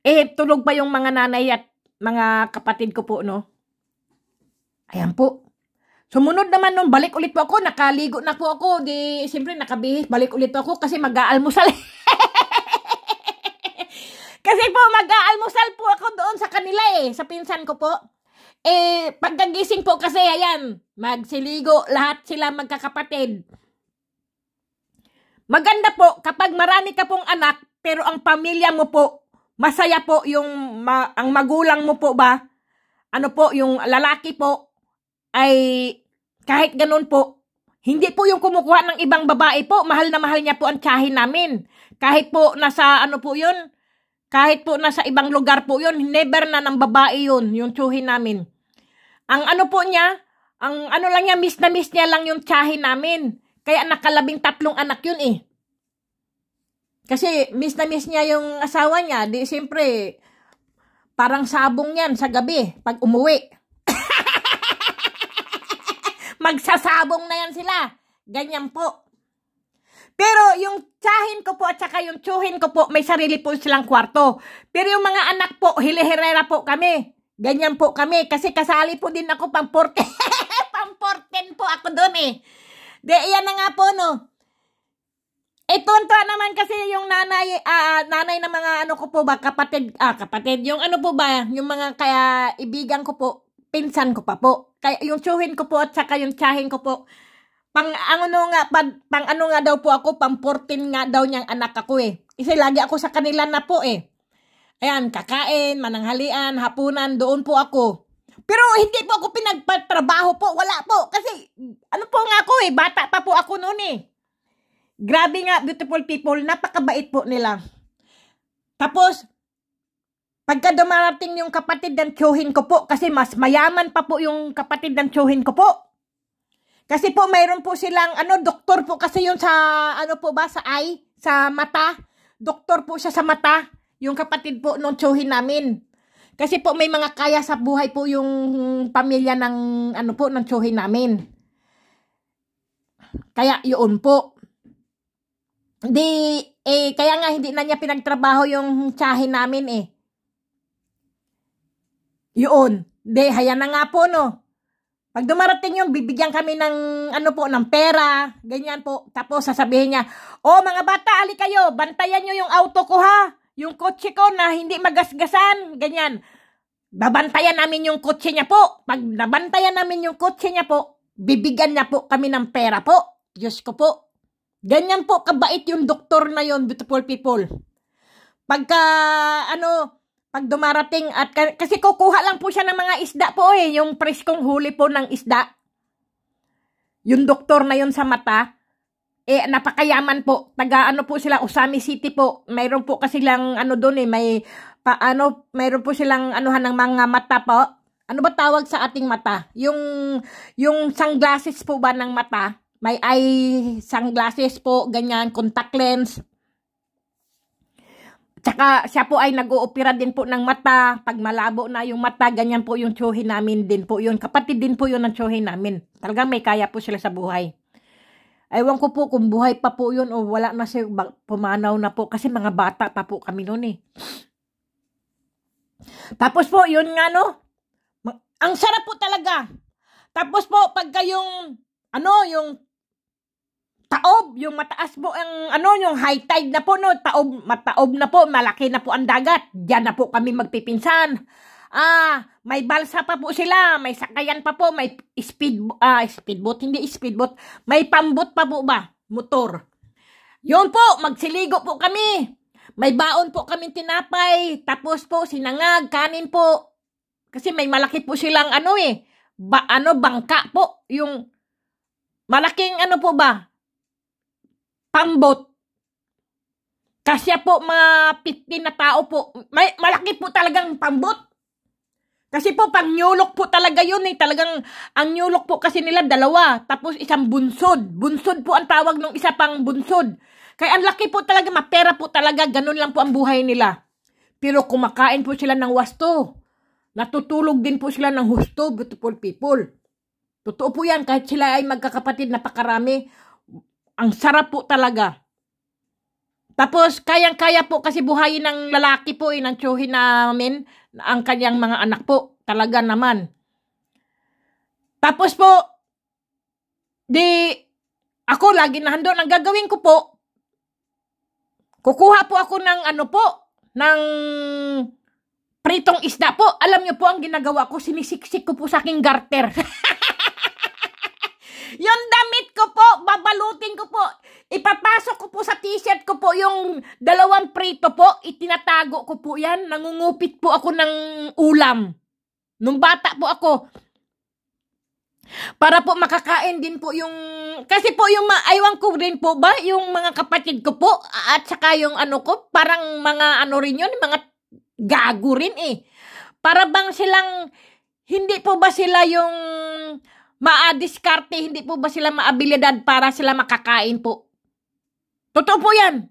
Eh, tulog pa yung mga nanay at mga kapatid ko po, no? Ayan po. Sumunod naman nung balik ulit po ako, nakaligo na po ako, di, siyempre nakabihis, balik ulit po ako kasi mag-aalmusal. kasi po, mag-aalmusal po ako doon sa kanila eh, sa pinsan ko po. Eh, pagkagising po kasi, ayan, magsiligo, lahat sila magkakapatid. Maganda po kapag marami ka pong anak, pero ang pamilya mo po Masaya po yung ma, ang magulang mo po ba? Ano po yung lalaki po ay kahit ganun po hindi po yung kumukuha ng ibang babae po, mahal na mahal niya po ang tsahin namin. Kahit po nasa ano po 'yun, kahit po nasa ibang lugar po 'yun, never na ng babae 'yun, yung tsuhin namin. Ang ano po niya, ang ano lang niya, miss na miss niya lang yung tsahin namin. Kaya nakalabing tatlong anak yun eh. Kasi miss na miss niya yung asawa niya, di siyempre parang sabong yan sa gabi pag umuwi. Magsasabong na yan sila. Ganyan po. Pero yung tsahin ko po at saka yung tsuhin ko po, may sarili po silang kwarto. Pero yung mga anak po, hiliherera po kami. Ganyan po kami. Kasi kasali po din ako pang 14. pang 14 po ako doon eh. De, yan na nga po no. Eh, tonto naman kasi yung nanay, uh, nanay ng mga ano ko po ba, kapatid, ah, kapatid, yung ano po ba, yung mga kaya ibigan ko po, pinsan ko pa po. Kaya yung tsuhin ko po at saka yung tsahin ko po, pang ano nga, pang, pang ano nga daw po ako, pang 14 nga daw niyang anak ako eh. Kasi lagi ako sa kanila na po eh. Ayan, kakain, mananghalian, hapunan, doon po ako. Pero hindi po ako pinagpatrabaho po, wala po. Kasi ano po nga ako eh, bata pa po ako noon eh. Grabe nga, beautiful people. Napakabait po nila. Tapos, pagka dumarating yung kapatid ng tiyuhin ko po, kasi mas mayaman pa po yung kapatid ng tiyuhin ko po. Kasi po, mayroon po silang, ano, doktor po kasi yun sa, ano po ba, sa eye, sa mata. Doktor po siya sa mata, yung kapatid po nung tiyuhin namin. Kasi po, may mga kaya sa buhay po yung pamilya ng, ano po, ng tiyuhin namin. Kaya, yun po Di, eh, kaya nga hindi na niya pinagtrabaho yung tsahin namin eh. Yun. Di, haya na nga po no. Pag dumarating yung bibigyan kami ng ano po, ng pera, ganyan po. Tapos sasabihin niya, oh mga bata, ali kayo, bantayan nyo yung auto ko ha. Yung kotse ko na hindi magasgasan, ganyan. Babantayan namin yung kotse niya po. Pag nabantayan namin yung kotse niya po, bibigyan niya po kami ng pera po. Diyos ko po. Ganyan po kabait yung doktor na yon, beautiful people. Pagka, ano, pag dumarating at, kasi kukuha lang po siya ng mga isda po eh, yung preskong huli po ng isda. Yung doktor na yon sa mata, eh, napakayaman po. Taga, ano po sila, Usami City po. Mayroon po kasi lang, ano doon eh, may, paano, mayroon po silang, anuhan ng mga mata po. Ano ba tawag sa ating mata? Yung, yung sunglasses po ba ng mata? may eye sunglasses po, ganyan, contact lens. Tsaka siya po ay nag-oopera din po ng mata. Pag malabo na yung mata, ganyan po yung tsuhin namin din po yun. Kapatid din po yun ng tsuhin namin. Talagang may kaya po sila sa buhay. Ewan ko po kung buhay pa po yun o wala na siya pumanaw na po kasi mga bata pa po kami noon eh. Tapos po, yun nga no. Ang sarap po talaga. Tapos po, pag kayong, ano, yung taob, yung mataas po ang ano, yung high tide na po no, taob, mataob na po, malaki na po ang dagat. Diyan na po kami magpipinsan. Ah, may balsa pa po sila, may sakayan pa po, may speed ah, speedboat, hindi speedboat, may pambot pa po ba, motor. Yun po, magsiligo po kami. May baon po kami tinapay, tapos po sinangag, kanin po. Kasi may malaki po silang ano eh, ba, ano bangka po, yung malaking ano po ba, pambot. Kasi po mga 15 na tao po, may, malaki po talagang pambot. Kasi po pangyulok po talaga yun eh. Talagang ang nyulok po kasi nila dalawa. Tapos isang bunsod. Bunsod po ang tawag ng isa pang bunsod. Kaya ang laki po talaga, mapera po talaga. Ganun lang po ang buhay nila. Pero kumakain po sila ng wasto. Natutulog din po sila ng husto, beautiful people. Totoo po yan, kahit sila ay magkakapatid, napakarami. Ang sarap po talaga. Tapos, kayang-kaya po kasi buhayin ng lalaki po, eh, ng tsuhin namin, ang kanyang mga anak po. Talaga naman. Tapos po, di, ako lagi na handon. Ang gagawin ko po, kukuha po ako ng ano po, ng pritong isda po. Alam niyo po ang ginagawa ko, sinisiksik ko po sa aking garter. Yun daw babalutin ko po. Ipapasok ko po sa t-shirt ko po yung dalawang prito po. Itinatago ko po yan. Nangungupit po ako ng ulam. Nung bata po ako. Para po makakain din po yung... Kasi po yung aywan ko rin po ba, yung mga kapatid ko po, at saka yung ano ko, parang mga ano rin yun, mga gago rin eh. Para bang silang, hindi po ba sila yung maadiskarte, hindi po ba sila maabilidad para sila makakain po? Totoo po yan.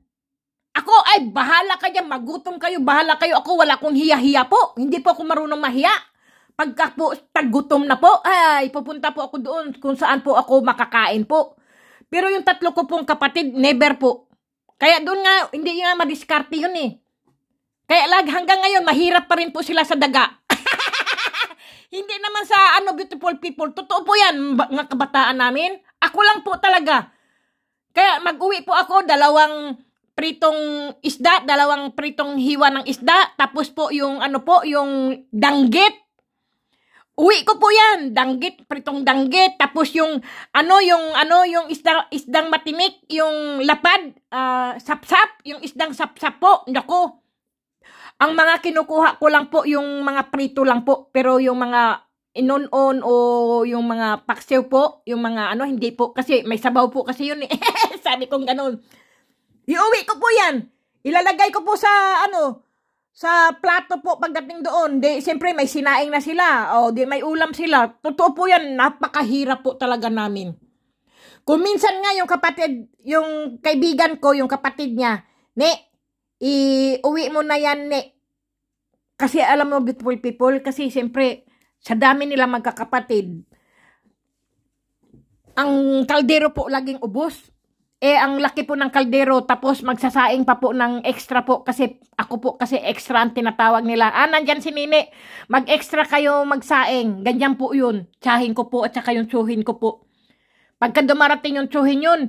Ako ay bahala kayo, magutom kayo, bahala kayo. Ako wala akong hiya-hiya po. Hindi po ako marunong mahiya. Pagka po tagutom na po, ay pupunta po ako doon kung saan po ako makakain po. Pero yung tatlo ko pong kapatid, never po. Kaya doon nga, hindi nga madiskarte yun eh. Kaya lag hanggang ngayon, mahirap pa rin po sila sa daga. Hindi naman sa ano beautiful people. Totoo po yan, mga kabataan namin. Ako lang po talaga. Kaya mag-uwi po ako, dalawang pritong isda, dalawang pritong hiwa ng isda, tapos po yung ano po, yung danggit. Uwi ko po yan, danggit, pritong danggit, tapos yung ano, yung ano, yung isda, isdang matimik, yung lapad, uh, sapsap, yung isdang sapsap po, nako. Ang mga kinukuha ko lang po, yung mga prito lang po, pero yung mga inon-on o yung mga paksiw po, yung mga ano, hindi po, kasi may sabaw po kasi yun eh. Sabi kong ganun. Iuwi ko po yan. Ilalagay ko po sa ano, sa plato po pagdating doon. Di, siyempre may sinaing na sila, o di may ulam sila. Totoo po yan, napakahirap po talaga namin. Kung minsan nga yung kapatid, yung kaibigan ko, yung kapatid niya, ne, i-uwi mo na yan, ne. Kasi alam mo, beautiful people, kasi siyempre, sa dami nila magkakapatid, ang kaldero po laging ubos. Eh, ang laki po ng kaldero, tapos magsasaing pa po ng extra po kasi ako po kasi extra ang tinatawag nila. Ah, nandyan si Nini, mag-extra kayo magsaing. Ganyan po yun. Tsahin ko po at saka yung tsuhin ko po. Pagka dumarating yung tsuhin yun,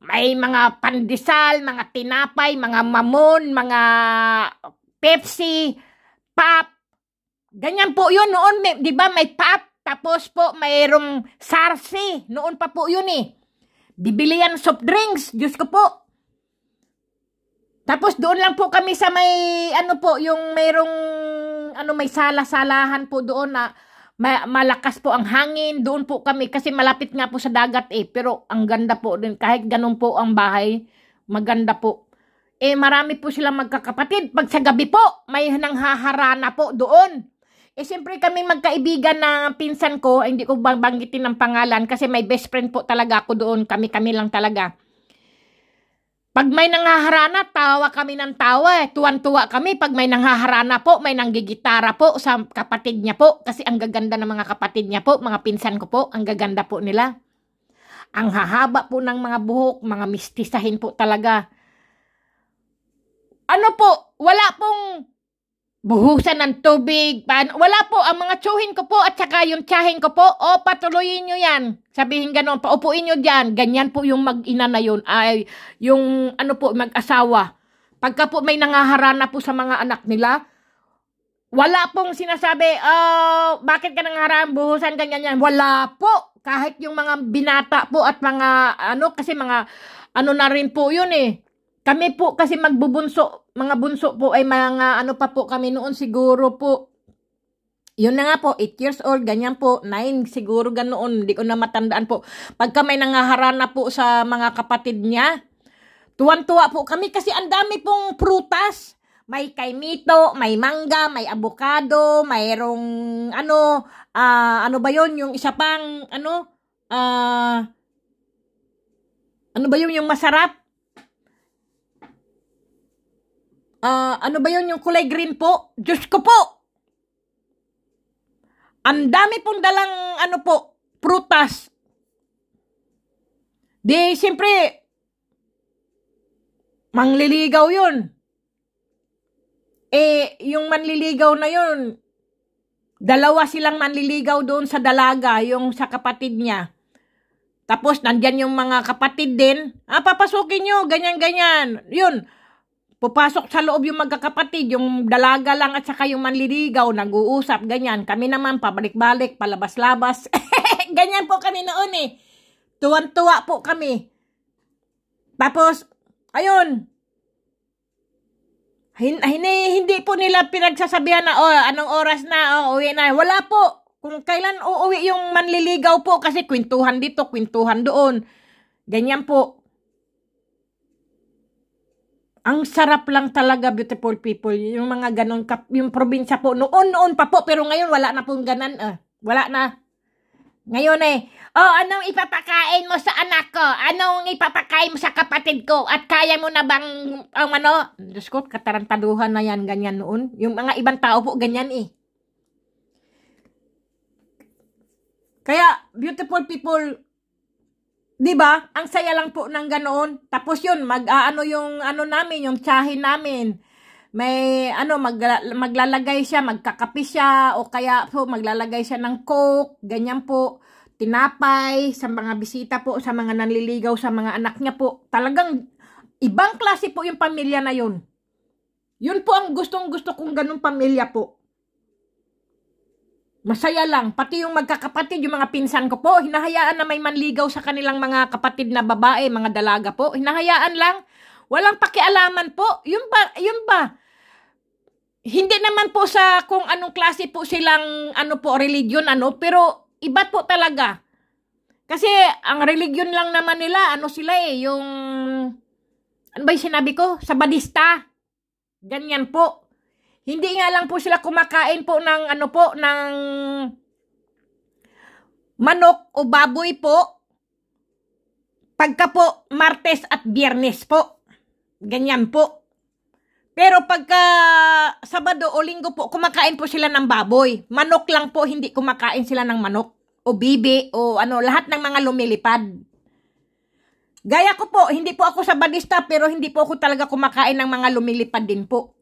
may mga pandesal, mga tinapay, mga mamon, mga Pepsi, pop. Ganyan po yun noon, di ba may pop, tapos po mayroong sarsi, noon pa po yun eh. Bibili soft drinks, juice ko po. Tapos doon lang po kami sa may, ano po, yung mayroong, ano may sala-salahan po doon na, ma- malakas po ang hangin. Doon po kami kasi malapit nga po sa dagat eh. Pero ang ganda po din. Kahit ganun po ang bahay, maganda po. Eh marami po silang magkakapatid. Pag sa gabi po, may nang haharana po doon. Eh siyempre kami magkaibigan na pinsan ko, eh, hindi ko bang banggitin ang pangalan kasi may best friend po talaga ako doon. Kami-kami lang talaga. Pag may nanghaharana, tawa kami ng tawa eh. Tuwan-tuwa kami pag may nanghaharana po, may nanggigitara po sa kapatid niya po. Kasi ang gaganda ng mga kapatid niya po, mga pinsan ko po, ang gaganda po nila. Ang hahaba po ng mga buhok, mga mistisahin po talaga. Ano po, wala pong buhusan ng tubig, paano, wala po, ang mga tsuhin ko po at saka yung tsahin ko po, o oh, patuloyin nyo yan. Sabihin ganon, paupuin nyo dyan. Ganyan po yung mag-ina na yun, ay, yung ano po, mag-asawa. Pagka po may nangaharana po sa mga anak nila, wala pong sinasabi, oh, bakit ka nangaharang, buhusan, ganyan yan. Wala po. Kahit yung mga binata po at mga, ano, kasi mga, ano na rin po yun eh. Kami po kasi magbubunso, mga bunso po ay mga ano pa po kami noon siguro po. Yun na nga po, 8 years old, ganyan po, 9 siguro ganoon, hindi ko na matandaan po. Pagka may nangaharana po sa mga kapatid niya, tuwan-tuwa po kami kasi ang dami pong prutas. May kaimito, may mangga, may abukado, mayroong ano, uh, ano ba yon yung isa pang ano, ah, uh, ano ba yung, yung masarap? uh, ano ba yon yung kulay green po? Diyos ko po! Ang dami pong dalang, ano po, prutas. Di, siyempre, mangliligaw yun. Eh, yung manliligaw na yun, dalawa silang manliligaw doon sa dalaga, yung sa kapatid niya. Tapos, nandyan yung mga kapatid din. Ah, papasukin nyo, ganyan-ganyan. Yun, Pupasok sa loob yung magkakapatid, yung dalaga lang at saka yung manliligaw, nag-uusap, ganyan. Kami naman, pabalik-balik, palabas-labas. ganyan po kami noon eh. Tuwan-tuwa po kami. Tapos, ayun, hin hindi, hindi po nila pinagsasabihan na, oh, anong oras na, oh, uwi na. Wala po. Kung kailan uuwi yung manliligaw po kasi kwintuhan dito, kwintuhan doon. Ganyan po ang sarap lang talaga, beautiful people. Yung mga ganon, yung probinsya po. Noon-noon pa po, pero ngayon wala na pong ganan. Uh, wala na. Ngayon eh, oh, anong ipapakain mo sa anak ko? Anong ipapakain mo sa kapatid ko? At kaya mo na bang, um, ano? Diyos ko, katarantaduhan na yan, ganyan noon. Yung mga ibang tao po, ganyan eh. Kaya, beautiful people, 'Di ba? Ang saya lang po ng ganoon. Tapos 'yun, mag-aano ah, yung ano namin, yung tsahin namin. May ano magla, maglalagay siya, magkakape siya o kaya po maglalagay siya ng coke, ganyan po. Tinapay sa mga bisita po, sa mga nanliligaw, sa mga anak niya po. Talagang ibang klase po yung pamilya na 'yon. Yun po ang gustong-gusto kong ganung pamilya po. Masaya lang. Pati yung magkakapatid, yung mga pinsan ko po, hinahayaan na may manligaw sa kanilang mga kapatid na babae, mga dalaga po. Hinahayaan lang. Walang pakialaman po. Yun ba? Yun ba? Hindi naman po sa kung anong klase po silang ano po, religion, ano, pero iba po talaga. Kasi ang religion lang naman nila, ano sila eh, yung, ano ba yung sinabi ko? Sabadista. Ganyan po. Hindi nga lang po sila kumakain po ng ano po, ng manok o baboy po. Pagka po, Martes at Biyernes po. Ganyan po. Pero pagka Sabado o Linggo po, kumakain po sila ng baboy. Manok lang po, hindi kumakain sila ng manok. O bibi, o ano, lahat ng mga lumilipad. Gaya ko po, hindi po ako sabadista pero hindi po ako talaga kumakain ng mga lumilipad din po.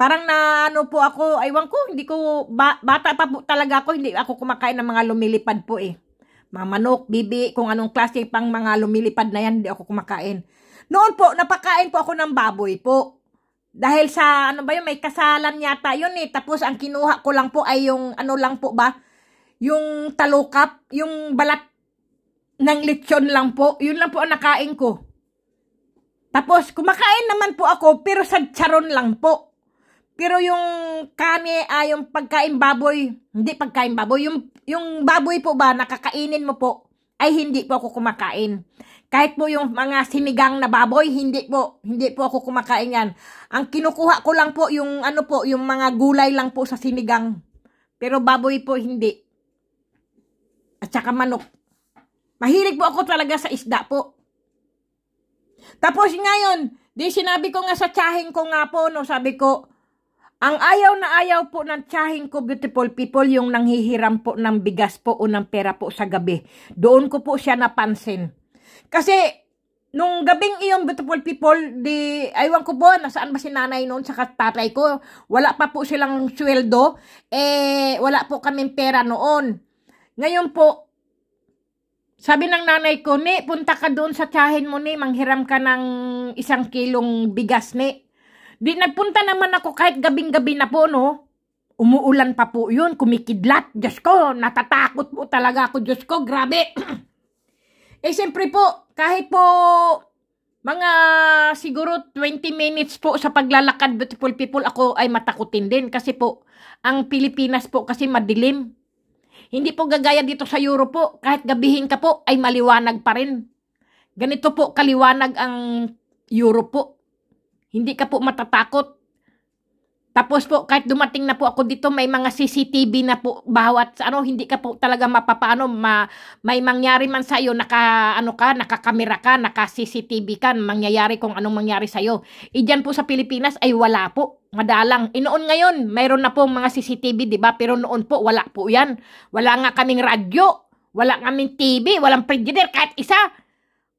Parang na ano po ako, aywan ko, hindi ko, ba, bata pa po talaga ako, hindi ako kumakain ng mga lumilipad po eh. Mga manok, bibi, kung anong klase pang mga lumilipad na yan, hindi ako kumakain. Noon po, napakain po ako ng baboy po. Dahil sa, ano ba yun, may kasalan yata yun eh. Tapos ang kinuha ko lang po ay yung, ano lang po ba, yung talukap, yung balat ng lechon lang po. Yun lang po ang nakain ko. Tapos, kumakain naman po ako, pero sa charon lang po. Pero yung kami ay ah, yung pagkain baboy, hindi pagkain baboy, yung, yung baboy po ba nakakainin mo po ay hindi po ako kumakain. Kahit po yung mga sinigang na baboy, hindi po, hindi po ako kumakain yan. Ang kinukuha ko lang po yung ano po, yung mga gulay lang po sa sinigang. Pero baboy po hindi. At saka manok. Mahilig po ako talaga sa isda po. Tapos ngayon, di sinabi ko nga sa tsahin ko nga po, no, sabi ko, ang ayaw na ayaw po ng tsahin ko, beautiful people, yung nanghihiram po ng bigas po o ng pera po sa gabi. Doon ko po siya napansin. Kasi, nung gabing iyon, beautiful people, di, aywan ko po, nasaan ba si nanay noon sa tatay ko? Wala pa po silang sweldo. Eh, wala po kaming pera noon. Ngayon po, sabi ng nanay ko, ni, punta ka doon sa tsahin mo, ni, manghiram ka ng isang kilong bigas, ni. Di nagpunta naman ako kahit gabing-gabi na po, no? Umuulan pa po yun, kumikidlat. Diyos ko, natatakot po talaga ako, Diyos ko, grabe. eh, siyempre po, kahit po mga siguro 20 minutes po sa paglalakad, beautiful people, ako ay matakutin din. Kasi po, ang Pilipinas po kasi madilim. Hindi po gagaya dito sa Europe po, kahit gabihin ka po, ay maliwanag pa rin. Ganito po kaliwanag ang Europe po. Hindi ka po matatakot. Tapos po, kahit dumating na po ako dito, may mga CCTV na po bawat ano, hindi ka po talaga mapapaano, ma, may mangyari man sa iyo, naka, ano ka, nakakamera ka, naka CCTV ka, mangyayari kung anong mangyari sa iyo. Idiyan eh, po sa Pilipinas ay wala po, madalang. Inoon eh, ngayon, mayroon na po mga CCTV, di ba? Pero noon po, wala po yan. Wala nga kaming radyo, wala kaming TV, walang prejudice, kahit isa.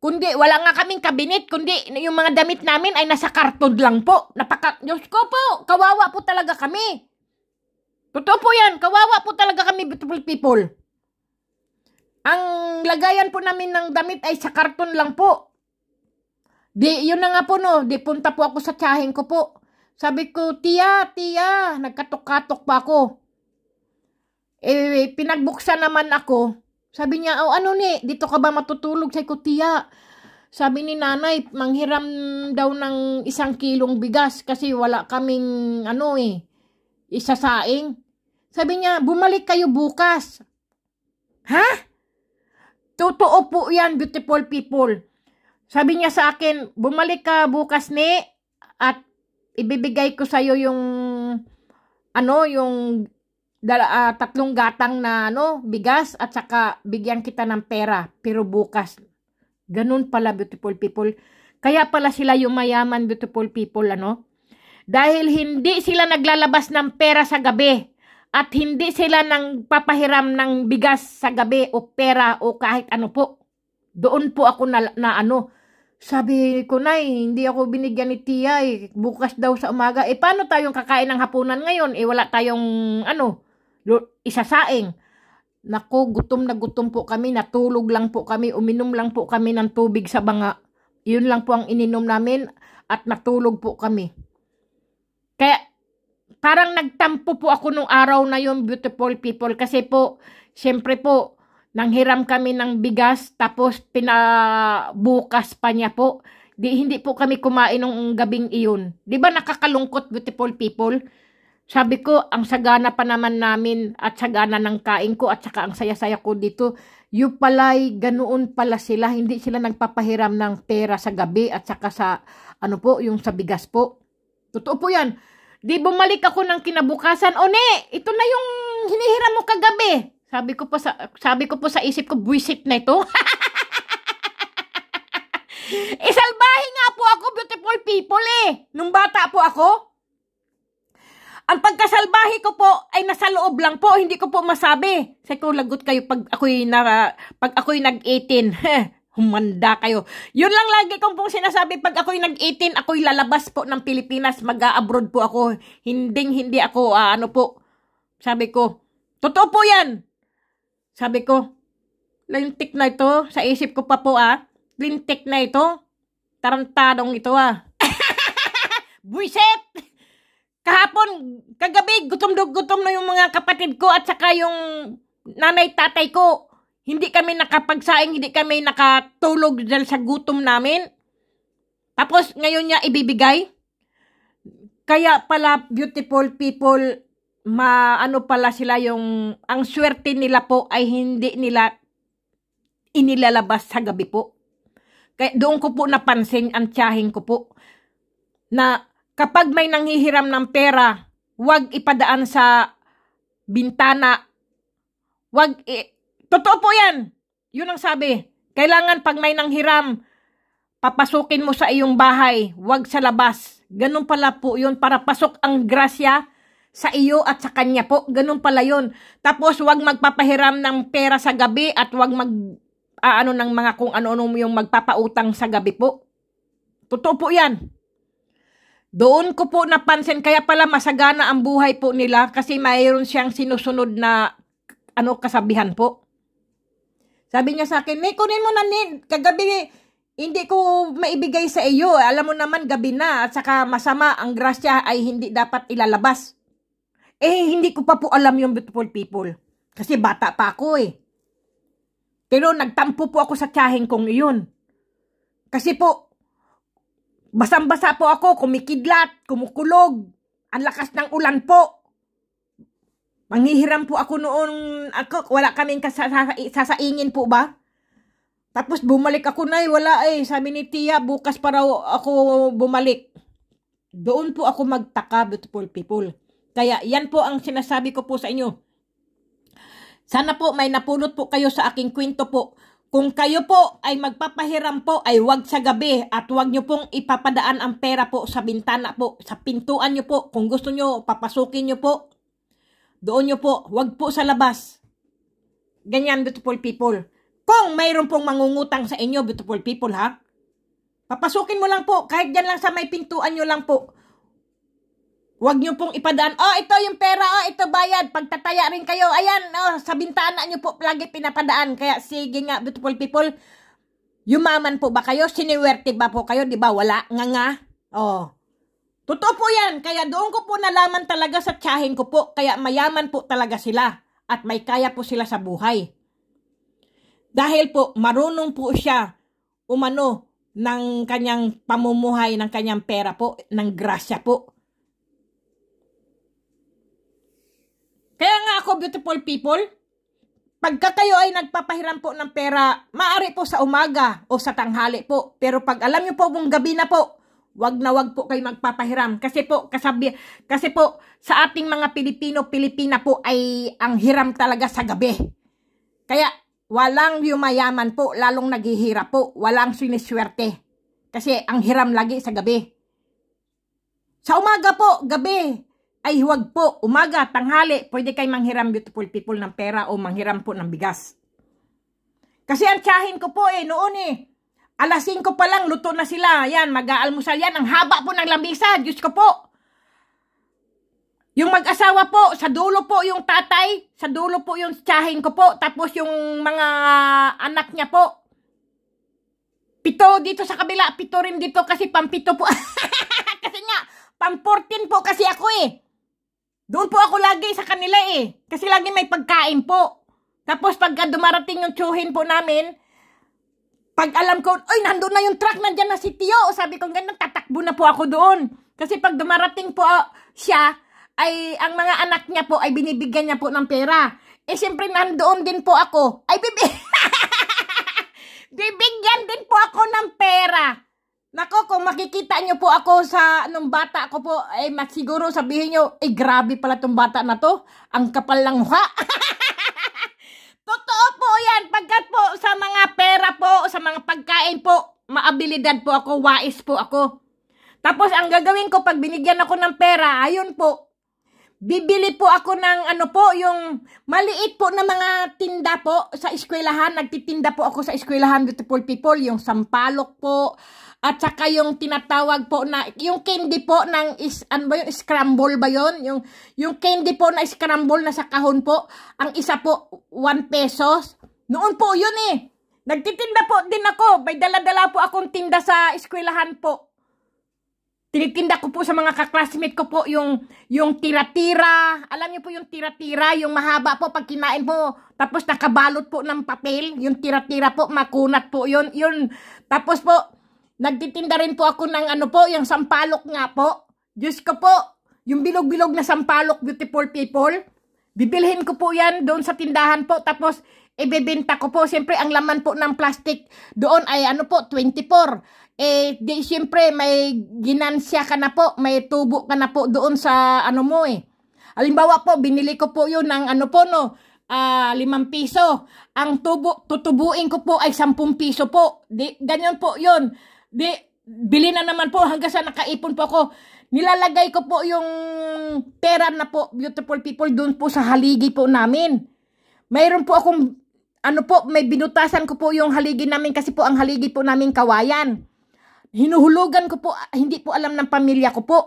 Kundi, wala nga kaming kabinet, kundi yung mga damit namin ay nasa karton lang po. Napaka, Diyos ko po, kawawa po talaga kami. Totoo po yan, kawawa po talaga kami, beautiful people. Ang lagayan po namin ng damit ay sa karton lang po. Di, yun na nga po no, di punta po ako sa tiyahin ko po. Sabi ko, tiya, tiya, nagkatok-katok pa ako. Eh, pinagbuksan naman ako sabi niya, oh ano ni, dito ka ba matutulog? Sabi ko, tiya. Sabi ni nanay, manghiram daw ng isang kilong bigas kasi wala kaming ano eh, isasaing. Sabi niya, bumalik kayo bukas. Ha? Totoo po yan, beautiful people. Sabi niya sa akin, bumalik ka bukas ni at ibibigay ko sa'yo yung ano, yung dala, uh, tatlong gatang na ano, bigas at saka bigyan kita ng pera pero bukas. Ganun pala beautiful people. Kaya pala sila yung mayaman beautiful people ano. Dahil hindi sila naglalabas ng pera sa gabi at hindi sila nang papahiram ng bigas sa gabi o pera o kahit ano po. Doon po ako na, na ano, sabi ko na eh, hindi ako binigyan ni Tia eh. Bukas daw sa umaga. Eh, paano tayong kakain ng hapunan ngayon? Eh, wala tayong ano isasaing. Nako, gutom na gutom po kami, natulog lang po kami, uminom lang po kami ng tubig sa banga. Yun lang po ang ininom namin at natulog po kami. Kaya, parang nagtampo po ako nung araw na yon beautiful people. Kasi po, syempre po, nanghiram kami ng bigas, tapos pinabukas pa niya po. Di, hindi po kami kumain nung gabing iyon. Di ba nakakalungkot, beautiful people? Sabi ko, ang sagana pa naman namin at sagana ng kain ko at saka ang saya-saya ko dito. yu palay, ganoon pala sila. Hindi sila nagpapahiram ng pera sa gabi at saka sa, ano po, yung sa bigas po. Totoo po yan. Di bumalik ako ng kinabukasan. O ne, ito na yung hinihiram mo kagabi. Sabi ko po sa, sabi ko po sa isip ko, buwisit na ito. Isalbahe eh, nga po ako, beautiful people eh. Nung bata po ako. Ang pagkasalbahe ko po ay nasa loob lang po, hindi ko po masabi. Sa ko lagot kayo pag ako'y na pag ako'y nag-18. Humanda kayo. Yun lang lagi kong pong sinasabi pag ako'y nag-18, ako'y lalabas po ng Pilipinas, mag-abroad a po ako. Hinding hindi ako uh, ano po. Sabi ko, totoo po 'yan. Sabi ko, lintik na ito. Sa isip ko pa po ah. Lintik na ito. Tarantadong ito ah. Buiset! kahapon, kagabi, gutom do gutom na yung mga kapatid ko at saka yung nanay tatay ko. Hindi kami nakapagsaing, hindi kami nakatulog dahil sa gutom namin. Tapos ngayon niya ibibigay. Kaya pala beautiful people, maano pala sila yung, ang swerte nila po ay hindi nila inilalabas sa gabi po. Kaya doon ko po napansin ang tiyahin ko po na Kapag may nanghihiram ng pera, huwag ipadaan sa bintana. Huwag, i- totoo po yan. Yun ang sabi. Kailangan pag may nanghiram, papasukin mo sa iyong bahay, huwag sa labas. Ganun pala po yun para pasok ang grasya sa iyo at sa kanya po. Ganun pala yun. Tapos huwag magpapahiram ng pera sa gabi at huwag mag aano ng mga kung ano-ano yung magpapautang sa gabi po. Totoo po yan. Doon ko po napansin, kaya pala masagana ang buhay po nila kasi mayroon siyang sinusunod na ano kasabihan po. Sabi niya sa akin, Nay, kunin mo na, ni, Kagabi, hindi ko maibigay sa iyo. Alam mo naman, gabi na. At saka masama, ang grasya ay hindi dapat ilalabas. Eh, hindi ko pa po alam yung beautiful people. Kasi bata pa ako eh. Pero nagtampo po ako sa tiyahing kong iyon. Kasi po, Basang-basa po ako, kumikidlat, kumukulog. Ang lakas ng ulan po. Manghihiram po ako noon. Ako, wala kaming sasaingin po ba? Tapos bumalik ako na eh, wala eh. Sabi ni Tia, bukas pa raw ako bumalik. Doon po ako magtaka, beautiful people. Kaya yan po ang sinasabi ko po sa inyo. Sana po may napulot po kayo sa aking kwento po. Kung kayo po ay magpapahiram po ay huwag sa gabi at huwag nyo pong ipapadaan ang pera po sa bintana po, sa pintuan nyo po. Kung gusto nyo, papasukin nyo po. Doon nyo po, huwag po sa labas. Ganyan, beautiful people. Kung mayroon pong mangungutang sa inyo, beautiful people ha, papasukin mo lang po, kahit dyan lang sa may pintuan nyo lang po. Huwag niyo pong ipadaan, oh, ito yung pera, oh, ito bayad. Pagtataya rin kayo, ayan, oh, sa bintana niyo po lagi pinapadaan. Kaya sige nga, beautiful people, yumaman po ba kayo? Siniwerte ba po kayo? Di ba? Wala, nga nga. Oh. Totoo po yan. Kaya doon ko po nalaman talaga sa tsahin ko po. Kaya mayaman po talaga sila. At may kaya po sila sa buhay. Dahil po, marunong po siya umano ng kanyang pamumuhay, ng kanyang pera po, ng grasya po Kaya nga ako, beautiful people, pagka kayo ay nagpapahiram po ng pera, maari po sa umaga o sa tanghali po. Pero pag alam nyo po mong gabi na po, wag na wag po kayo magpapahiram. Kasi po, kasabi, kasi po sa ating mga Pilipino-Pilipina po ay ang hiram talaga sa gabi. Kaya walang yumayaman po, lalong naghihirap po, walang siniswerte. Kasi ang hiram lagi sa gabi. Sa umaga po, gabi, ay huwag po, umaga, tanghali, pwede kay manghiram beautiful people ng pera o manghiram po ng bigas. Kasi ang tiyahin ko po eh, noon eh, alas 5 pa lang, luto na sila. Yan, mag-aalmusal yan. Ang haba po ng lambisa, Diyos ko po. Yung mag-asawa po, sa dulo po yung tatay, sa dulo po yung tiyahin ko po, tapos yung mga anak niya po. Pito dito sa kabila, pito rin dito kasi pampito po. kasi nga, pam 14 po kasi ako eh. Doon po ako lagi sa kanila eh. Kasi lagi may pagkain po. Tapos pag dumarating yung chuhin po namin, pag alam ko, oy, nandun na yung truck, nandyan na si Tio. Sabi ko, ganun, tatakbo na po ako doon. Kasi pag dumarating po ah, siya, ay ang mga anak niya po ay binibigyan niya po ng pera. Eh siyempre nandoon din po ako. Ay bibi Bibigyan din po ako ng pera. Nako, kung makikita nyo po ako sa nung bata ko po, eh siguro sabihin nyo, eh grabe pala tong bata na to. Ang kapal lang ha. Totoo po yan. Pagkat po sa mga pera po, sa mga pagkain po, maabilidad po ako, wais po ako. Tapos ang gagawin ko pag binigyan ako ng pera, ayun po, bibili po ako ng ano po, yung maliit po na mga tinda po sa eskwelahan. Nagtitinda po ako sa eskwelahan, beautiful people, yung sampalok po, at saka yung tinatawag po na yung candy po ng is ano ba yung scramble ba yon? yung yung candy po na scramble na sa kahon po ang isa po 1 pesos noon po yun eh nagtitinda po din ako may dala-dala po akong tinda sa eskwelahan po tinitinda ko po sa mga kaklasmate ko po yung yung tira-tira alam niyo po yung tira-tira yung mahaba po pag kinain po tapos nakabalot po ng papel yung tira-tira po makunat po yun yun tapos po Nagtitinda rin po ako ng ano po, yung sampalok nga po. Diyos ko po, yung bilog-bilog na sampalok beautiful people. Bibilhin ko po yan doon sa tindahan po. Tapos, ibebenta ko po. Siyempre, ang laman po ng plastic doon ay ano po, 24. Eh, di, siyempre, may ginansya ka na po. May tubo ka na po doon sa ano mo eh. Halimbawa po, binili ko po yun ng ano po no, uh, ah, 5 piso. Ang tubo, tutubuin ko po ay 10 piso po. Di, ganyan po yun. Di, bili na naman po hanggang sa nakaipon po ako. Nilalagay ko po yung pera na po, beautiful people, doon po sa haligi po namin. Mayroon po akong, ano po, may binutasan ko po yung haligi namin kasi po ang haligi po namin kawayan. Hinuhulugan ko po, hindi po alam ng pamilya ko po.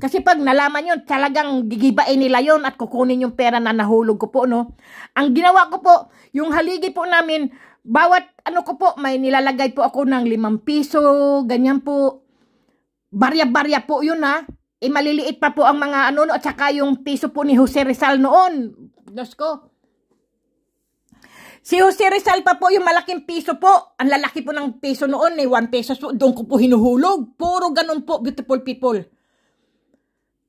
Kasi pag nalaman yun, talagang gigibain nila yon at kukunin yung pera na nahulog ko po, no? Ang ginawa ko po, yung haligi po namin, bawat ano ko po, may nilalagay po ako ng limang piso, ganyan po. Barya-barya po yun ha. E maliliit pa po ang mga ano, at saka yung piso po ni Jose Rizal noon. Diyos ko. Si Jose Rizal pa po yung malaking piso po. Ang lalaki po ng piso noon, eh, one peso po, doon ko po hinuhulog. Puro ganun po, beautiful people.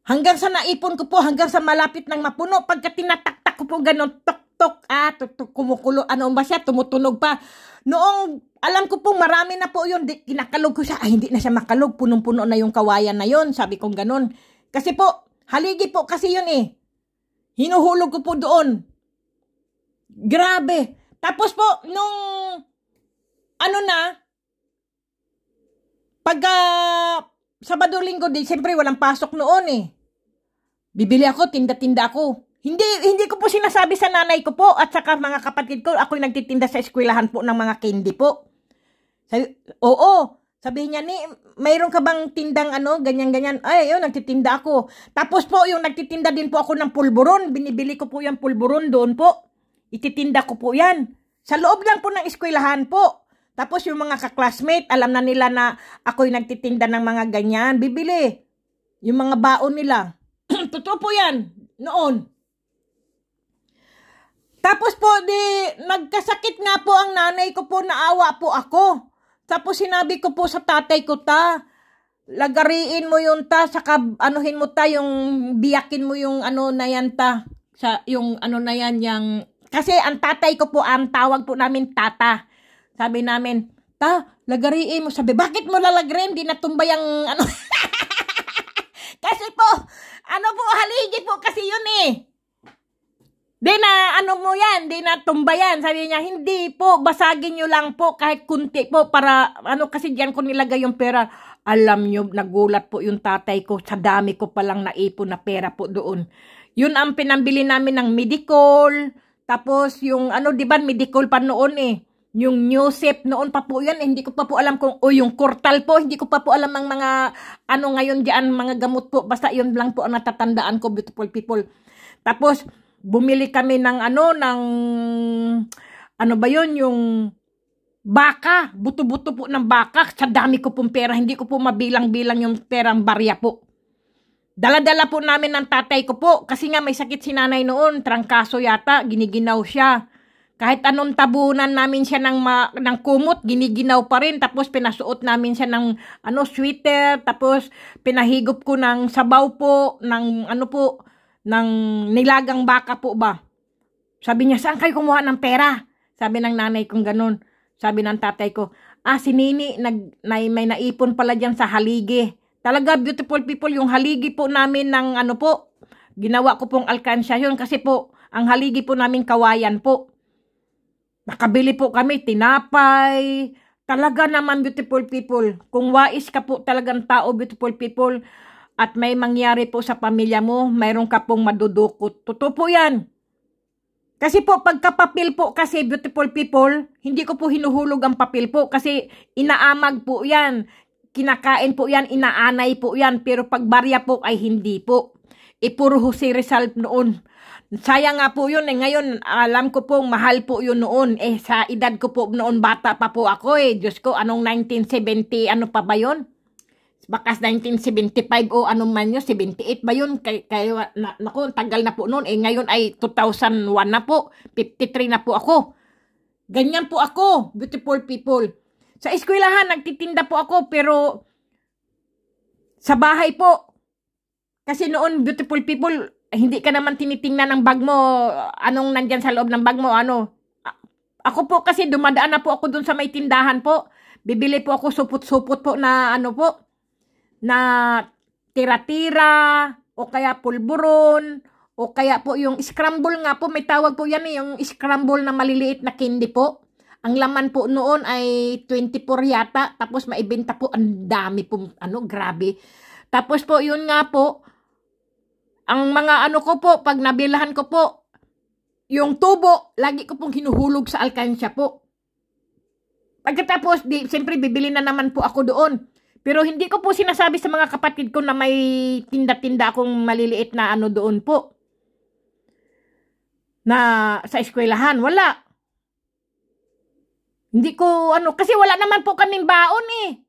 Hanggang sa naipon ko po, hanggang sa malapit ng mapuno, pagka tinataktak ko po ganun, tok, tuktok ah, tuktok, kumukulo, ano ba siya, tumutunog pa. Noong, alam ko pong marami na po yun, di, kinakalog ko siya, ay hindi na siya makalog, punong-puno na yung kawayan na yun, sabi kong ganun. Kasi po, haligi po kasi yun eh. Hinuhulog ko po doon. Grabe. Tapos po, nung, ano na, pag, uh, Sabado linggo din, siyempre walang pasok noon eh. Bibili ako, tinda-tinda ako. Hindi, hindi ko po sinasabi sa nanay ko po at saka mga kapatid ko, ako'y nagtitinda sa eskwelahan po ng mga candy po. Sabi, oo, sabi niya ni, mayroon ka bang tindang ano, ganyan-ganyan? Ay, yun, nagtitinda ako. Tapos po, yung nagtitinda din po ako ng pulburon. Binibili ko po yung pulburon doon po. Ititinda ko po yan. Sa loob lang po ng eskwelahan po. Tapos yung mga kaklasmate, alam na nila na ako'y nagtitinda ng mga ganyan. Bibili. Yung mga baon nila. Totoo po yan. Noon. Tapos po, di, nagkasakit nga po ang nanay ko po, naawa po ako. Tapos sinabi ko po sa tatay ko, ta, lagariin mo yun ta, saka anuhin mo ta, yung biyakin mo yung ano na yan ta, sa, yung ano na yan, yung, kasi ang tatay ko po, ang tawag po namin tata. Sabi namin, ta, lagariin mo. Sabi, bakit mo lalagriin? Di natumbay ang ano. kasi po, ano po, haligi po kasi yun eh. Di na, ano mo yan, di na tumba yan. Sabi niya, hindi po, basagin nyo lang po kahit kunti po para, ano kasi diyan ko nilagay yung pera. Alam nyo, nagulat po yung tatay ko, sa dami ko palang naipon na pera po doon. Yun ang pinambili namin ng medical, tapos yung, ano, di ba, medical pa noon eh. Yung new sip noon pa po yan, eh, hindi ko pa po alam kung, o yung kortal po, hindi ko pa po alam ang mga, ano ngayon diyan mga gamot po. Basta yun lang po ang natatandaan ko, beautiful people. Tapos, bumili kami ng ano, ng ano ba yon yung baka, buto-buto po ng baka, sa dami ko pong pera, hindi ko po mabilang-bilang yung perang barya po. Daladala -dala po namin ng tatay ko po, kasi nga may sakit si nanay noon, trangkaso yata, giniginaw siya. Kahit anong tabunan namin siya ng, ma, ng kumot, giniginaw pa rin, tapos pinasuot namin siya ng ano, sweater, tapos pinahigop ko ng sabaw po, ng ano po, ng nilagang baka po ba? Sabi niya, saan kayo kumuha ng pera? Sabi ng nanay kong ganun. Sabi ng tatay ko, ah, si Nini, nag, na, may naipon pala dyan sa haligi. Talaga, beautiful people, yung haligi po namin ng ano po, ginawa ko pong alkansya yun kasi po, ang haligi po namin kawayan po. Nakabili po kami, tinapay, talaga naman beautiful people. Kung wais ka po talagang tao, beautiful people, at may mangyari po sa pamilya mo, mayroon ka pong madudukot. Totoo po yan. Kasi po, pagka papel po kasi, beautiful people, hindi ko po hinuhulog ang papil po kasi inaamag po yan. Kinakain po yan, inaanay po yan, pero pagbarya po ay hindi po. Ipuro ho si Rizal noon. Sayang nga po yun. Eh. Ngayon, alam ko pong mahal po yun noon. Eh, sa edad ko po noon, bata pa po ako eh. Diyos ko, anong 1970, ano pa ba yun? bakas 1975 o anong man yun, 78 ba yun? Kay, kayo, na, naku, tagal na po noon. Eh, ngayon ay 2001 na po. 53 na po ako. Ganyan po ako, beautiful people. Sa eskwelahan, nagtitinda po ako, pero sa bahay po. Kasi noon, beautiful people, eh, hindi ka naman tinitingnan ng bag mo, anong nandyan sa loob ng bag mo, ano. Ako po kasi, dumadaan na po ako dun sa may tindahan po. Bibili po ako supot-supot po na ano po na tira-tira o kaya pulburon o kaya po yung scramble nga po, may tawag po yan eh, yung scramble na maliliit na candy po. Ang laman po noon ay 24 yata, tapos maibenta po, ang dami po, ano, grabe. Tapos po, yun nga po, ang mga ano ko po, pag nabilahan ko po, yung tubo, lagi ko pong hinuhulog sa alkansya po. Pagkatapos, di, siyempre bibili na naman po ako doon. Pero hindi ko po sinasabi sa mga kapatid ko na may tinda-tinda akong maliliit na ano doon po. Na sa eskwelahan, wala. Hindi ko ano, kasi wala naman po kaming baon eh.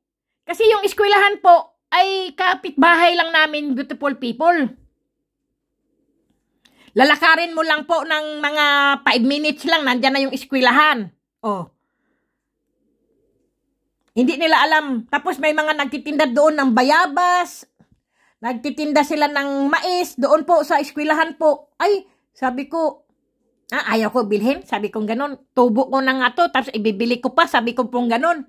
Kasi yung eskwelahan po ay kapitbahay lang namin beautiful people. Lalakarin mo lang po ng mga 5 minutes lang, nandyan na yung eskwelahan. Oh, hindi nila alam. Tapos may mga nagtitinda doon ng bayabas. Nagtitinda sila ng mais doon po sa eskwelahan po. Ay, sabi ko, ah, ayaw ko bilhin. Sabi kong ganun. Tubo ko na nga to. Tapos ibibili ko pa. Sabi ko pong ganun.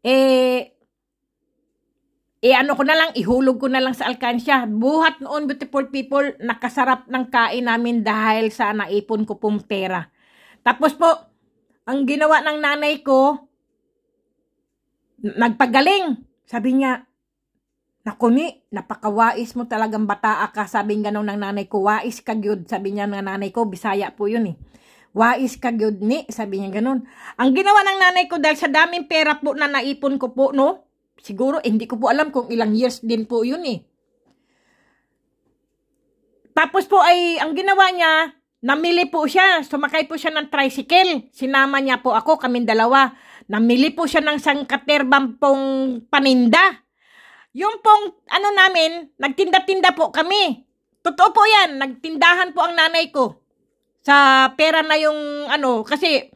Eh, eh ano ko na lang, ihulog ko na lang sa alkansya. Buhat noon, beautiful people, nakasarap ng kain namin dahil sa naipon ko pong pera. Tapos po, ang ginawa ng nanay ko, nagpagaling. Sabi niya, Naku ni, napakawais mo talagang bataa ka. Sabi nga nung ng nanay ko, wais ka gyud. Sabi niya ng nanay ko, bisaya po yun eh. Wais ka gyud ni, sabi niya ganun. Ang ginawa ng nanay ko dahil sa daming pera po na naipon ko po, no? Siguro, hindi ko po alam kung ilang years din po yun eh. Tapos po ay, ang ginawa niya, namili po siya. Sumakay po siya ng tricycle. Sinama niya po ako, kaming dalawa. Namili po siya ng sangkaterbang pong paninda. Yung pong, ano namin, nagtinda-tinda po kami. Totoo po yan, nagtindahan po ang nanay ko. Sa pera na yung, ano, kasi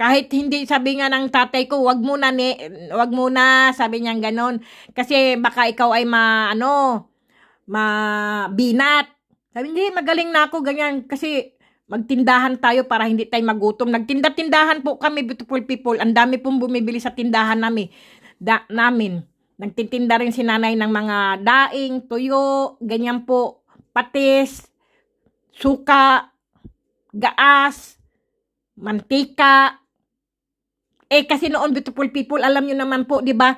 kahit hindi sabi nga ng tatay ko, wag muna, ni, wag muna, sabi niya ganon. Kasi baka ikaw ay ma, ano, mabinat. Sabi, hindi, eh, magaling na ako, ganyan. Kasi Magtindahan tayo para hindi tayo magutom. Nagtinda-tindahan po kami, beautiful people. Ang dami pong bumibili sa tindahan namin. Da, namin. Nagtitinda rin si nanay ng mga daing, tuyo, ganyan po, patis, suka, gaas, mantika. Eh kasi noon beautiful people, alam niyo naman po, 'di ba?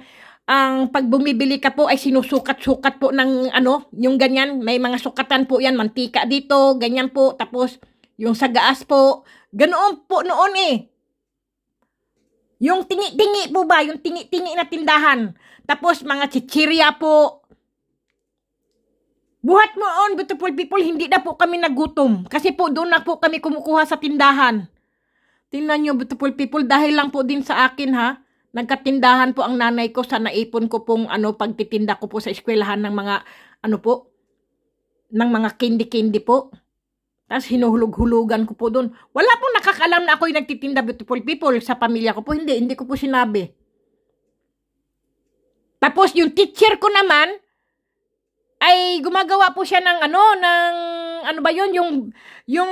Ang pagbumibili bumibili ka po ay sinusukat-sukat po ng ano, yung ganyan, may mga sukatan po 'yan, mantika dito, ganyan po, tapos yung sa gaas po, ganoon po noon eh. Yung tingi-tingi po ba? Yung tingi-tingi na tindahan. Tapos mga chichirya po. Buhat mo on, beautiful people, hindi na po kami nagutom. Kasi po doon na po kami kumukuha sa tindahan. Tingnan nyo, beautiful people, dahil lang po din sa akin ha. Nagkatindahan po ang nanay ko sa naipon ko pong ano, pagtitinda ko po sa eskwelahan ng mga, ano po, ng mga kindi-kindi po. Tapos hinuhulog-hulugan ko po doon. Wala pong nakakalam na ako'y nagtitinda beautiful people sa pamilya ko po. Hindi, hindi ko po sinabi. Tapos yung teacher ko naman, ay gumagawa po siya ng ano, ng ano ba yun, yung, yung,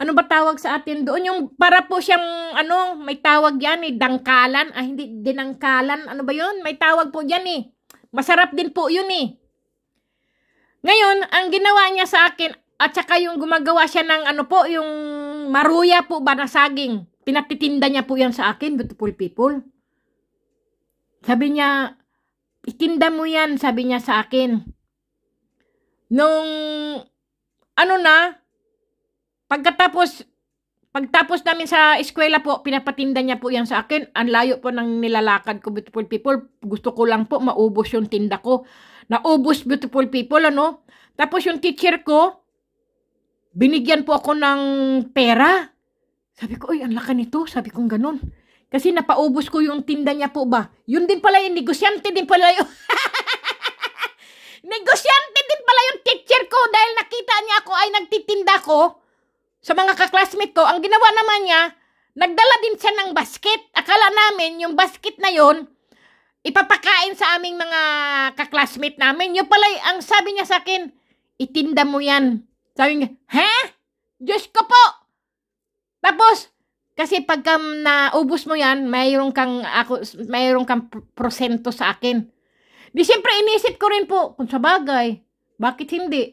ano ba tawag sa atin doon? Yung para po siyang, ano, may tawag yan eh, dangkalan. Ah, hindi, dinangkalan. Ano ba yun? May tawag po yan eh. Masarap din po yun eh. Ngayon, ang ginawa niya sa akin, at saka yung gumagawa siya ng ano po, yung maruya po ba na saging. Pinatitinda niya po yan sa akin, beautiful people. Sabi niya, itinda mo yan, sabi niya sa akin. Nung, ano na, pagkatapos, pagtapos namin sa eskwela po, pinapatinda niya po yan sa akin. Ang layo po ng nilalakad ko, beautiful people. Gusto ko lang po, maubos yung tinda ko. Naubos, beautiful people, ano? Tapos yung teacher ko, binigyan po ako ng pera. Sabi ko, ay, ang laki nito. Sabi ko, ganun. Kasi napaubos ko yung tinda niya po ba. Yun din pala yung negosyante din pala yun. negosyante din pala yung teacher ko dahil nakita niya ako ay nagtitinda ko sa mga kaklasmate ko. Ang ginawa naman niya, nagdala din siya ng basket. Akala namin yung basket na yon ipapakain sa aming mga kaklasmate namin. Yung pala, ang sabi niya sa akin, itinda mo yan sabi niya, ha? Diyos ko po! Tapos, kasi pagka naubos mo yan, mayroon kang, ako, mayroon kang prosento sa akin. Di siyempre, inisip ko rin po, kung sa bagay, bakit hindi?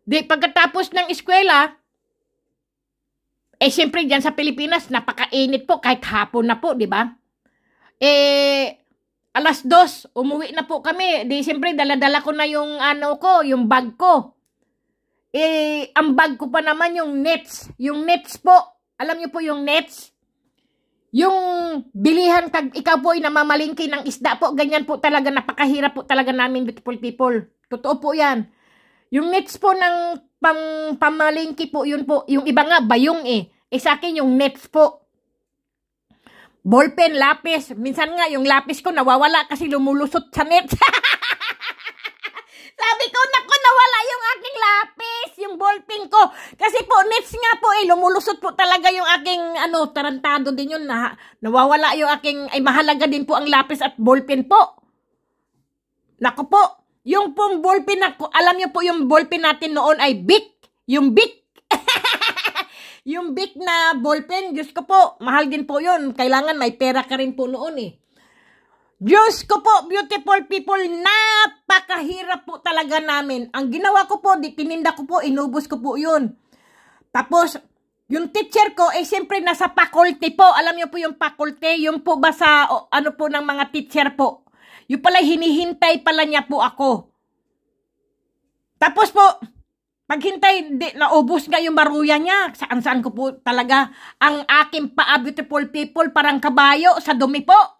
Di pagkatapos ng eskwela, eh siyempre diyan sa Pilipinas, napakainit po kahit hapon na po, di ba? Eh, alas dos, umuwi na po kami. Di siyempre, daladala ko na yung ano ko, yung bag ko. Eh, ang bag ko pa naman yung nets. Yung nets po. Alam niyo po yung nets? Yung bilihan kag ikaw po ay namamalingki ng isda po. Ganyan po talaga. Napakahirap po talaga namin beautiful people. Totoo po yan. Yung nets po ng pam, pamalingki po yun po. Yung iba nga bayong eh. Eh sa akin yung nets po. Ballpen, lapis. Minsan nga yung lapis ko nawawala kasi lumulusot sa nets. Sabi ko, nako, nawala yung aking lapis, yung ballpen ko. Kasi po, nips nga po eh, lumulusot po talaga yung aking, ano, tarantado din yun. Na, nawawala yung aking, ay mahalaga din po ang lapis at ballpen po. Nako po, yung pong ballpen ako, alam niyo po yung ballpen natin noon ay big. Yung big. yung big na ballpen, Diyos ko po, mahal din po yun. Kailangan may pera ka rin po noon eh. Diyos ko po, beautiful people, napakahirap po talaga namin. Ang ginawa ko po, di tininda ko po, inubos ko po yun. Tapos, yung teacher ko, eh siyempre nasa faculty po. Alam niyo po yung faculty, yung po ba sa o, ano po ng mga teacher po. Yung pala hinihintay pala niya po ako. Tapos po, paghintay, di, naubos nga yung maruya niya. Saan-saan ko po talaga ang aking pa beautiful people, parang kabayo sa dumi po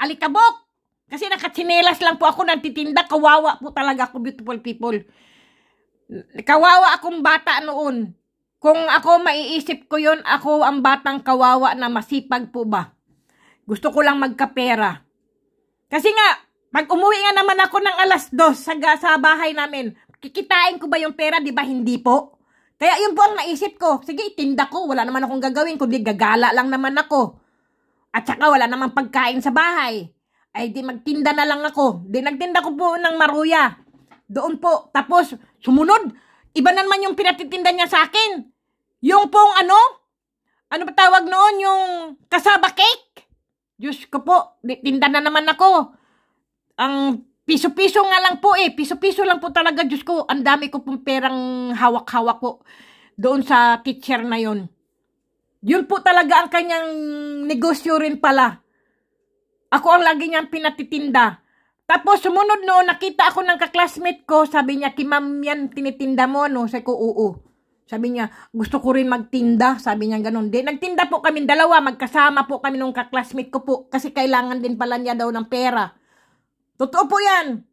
alikabok. Kasi nakatsinelas lang po ako, nagtitinda. Kawawa po talaga ako, beautiful people. Kawawa akong bata noon. Kung ako maiisip ko yon ako ang batang kawawa na masipag po ba? Gusto ko lang magkapera. Kasi nga, pag umuwi nga naman ako ng alas dos sa, sa bahay namin, kikitain ko ba yung pera? Di ba hindi po? Kaya yun po ang naisip ko. Sige, itinda ko. Wala naman akong gagawin kundi gagala lang naman ako. At saka wala namang pagkain sa bahay. Ay di magtinda na lang ako. Di nagtinda ko po ng maruya. Doon po. Tapos sumunod. Iba na naman yung pinatitinda niya sa akin. Yung pong ano? Ano ba tawag noon? Yung kasaba cake? Diyos ko po. Tinda na naman ako. Ang piso-piso nga lang po eh. Piso-piso lang po talaga. Diyos ko. Ang dami ko pong perang hawak-hawak po doon sa teacher na yon. Yun po talaga ang kanyang negosyo rin pala. Ako ang lagi niyang pinatitinda. Tapos sumunod noon, nakita ako ng kaklasmate ko. Sabi niya, kimam yan, tinitinda mo, no? Sabi ko, oo. Sabi niya, gusto ko rin magtinda. Sabi niya, ganun Di, Nagtinda po kami dalawa. Magkasama po kami nung kaklasmate ko po. Kasi kailangan din pala niya daw ng pera. Totoo po yan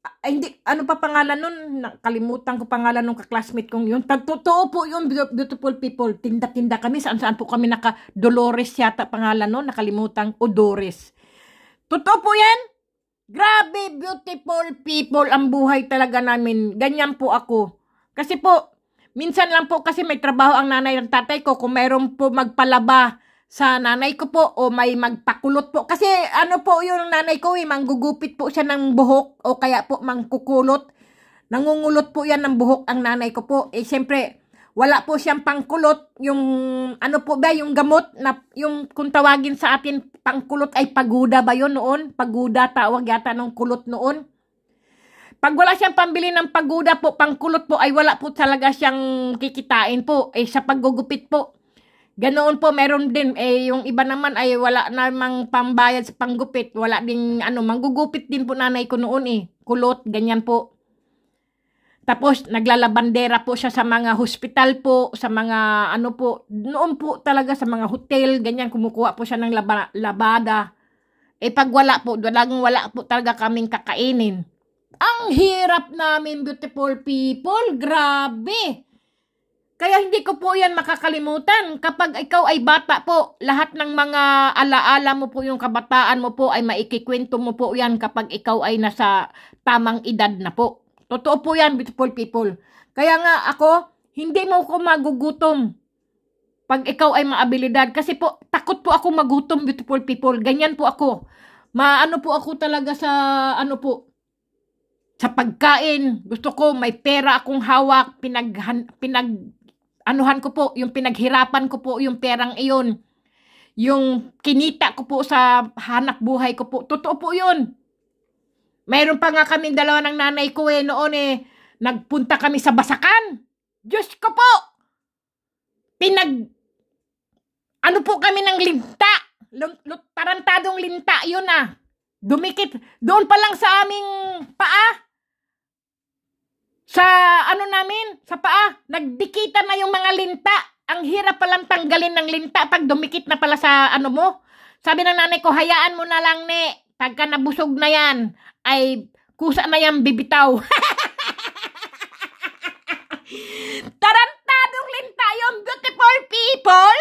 ay, ah, hindi, ano pa pangalan nun? Nakalimutan ko pangalan ng kaklasmate kong yun. Totoo po yung beautiful people. Tinda-tinda kami. Saan-saan po kami naka Dolores yata pangalan nun. Nakalimutan. O Doris. Totoo po yan? Grabe, beautiful people. Ang buhay talaga namin. Ganyan po ako. Kasi po, minsan lang po kasi may trabaho ang nanay ng tatay ko. Kung mayroon po magpalaba, sa nanay ko po o may magpakulot po. Kasi ano po yung nanay ko eh, manggugupit po siya ng buhok o kaya po mangkukulot. Nangungulot po yan ng buhok ang nanay ko po. Eh siyempre, wala po siyang pangkulot. Yung ano po ba, yung gamot, na, yung kung tawagin sa atin pangkulot ay paguda ba yon noon? Paguda tawag yata ng kulot noon. Pag wala siyang pambili ng paguda po, pangkulot po, ay wala po talaga siyang kikitain po. Eh sa paggugupit po Ganoon po, meron din. Eh, yung iba naman ay wala namang pambayad sa panggupit. Wala ding, ano, manggugupit din po nanay ko noon eh. Kulot, ganyan po. Tapos, naglalabandera po siya sa mga hospital po, sa mga, ano po, noon po talaga sa mga hotel, ganyan, kumukuha po siya ng laba, labada. Eh, pag wala po, talagang wala po talaga kaming kakainin. Ang hirap namin, beautiful people. Grabe! Kaya hindi ko po yan makakalimutan. Kapag ikaw ay bata po, lahat ng mga alaala mo po yung kabataan mo po ay maikikwento mo po yan kapag ikaw ay nasa tamang edad na po. Totoo po yan, beautiful people. Kaya nga ako, hindi mo ko magugutom pag ikaw ay maabilidad. Kasi po, takot po ako magutom, beautiful people. Ganyan po ako. Maano po ako talaga sa, ano po, sa pagkain. Gusto ko may pera akong hawak, pinag, pinag anuhan ko po, yung pinaghirapan ko po yung perang iyon. Yung kinita ko po sa hanap buhay ko po. Totoo po yun. Mayroon pa nga kami dalawa ng nanay ko eh noon eh. Nagpunta kami sa Basakan. Diyos ko po! Pinag... Ano po kami ng linta? L tarantadong linta yun ah. Dumikit. Doon pa lang sa aming paa sa ano namin, sa paa. Nagdikita na yung mga linta. Ang hirap palang tanggalin ng linta pag dumikit na pala sa ano mo. Sabi ng nanay ko, hayaan mo na lang, ne. Pagka nabusog na yan, ay kusa na yan bibitaw. Tarantadong linta yung beautiful people.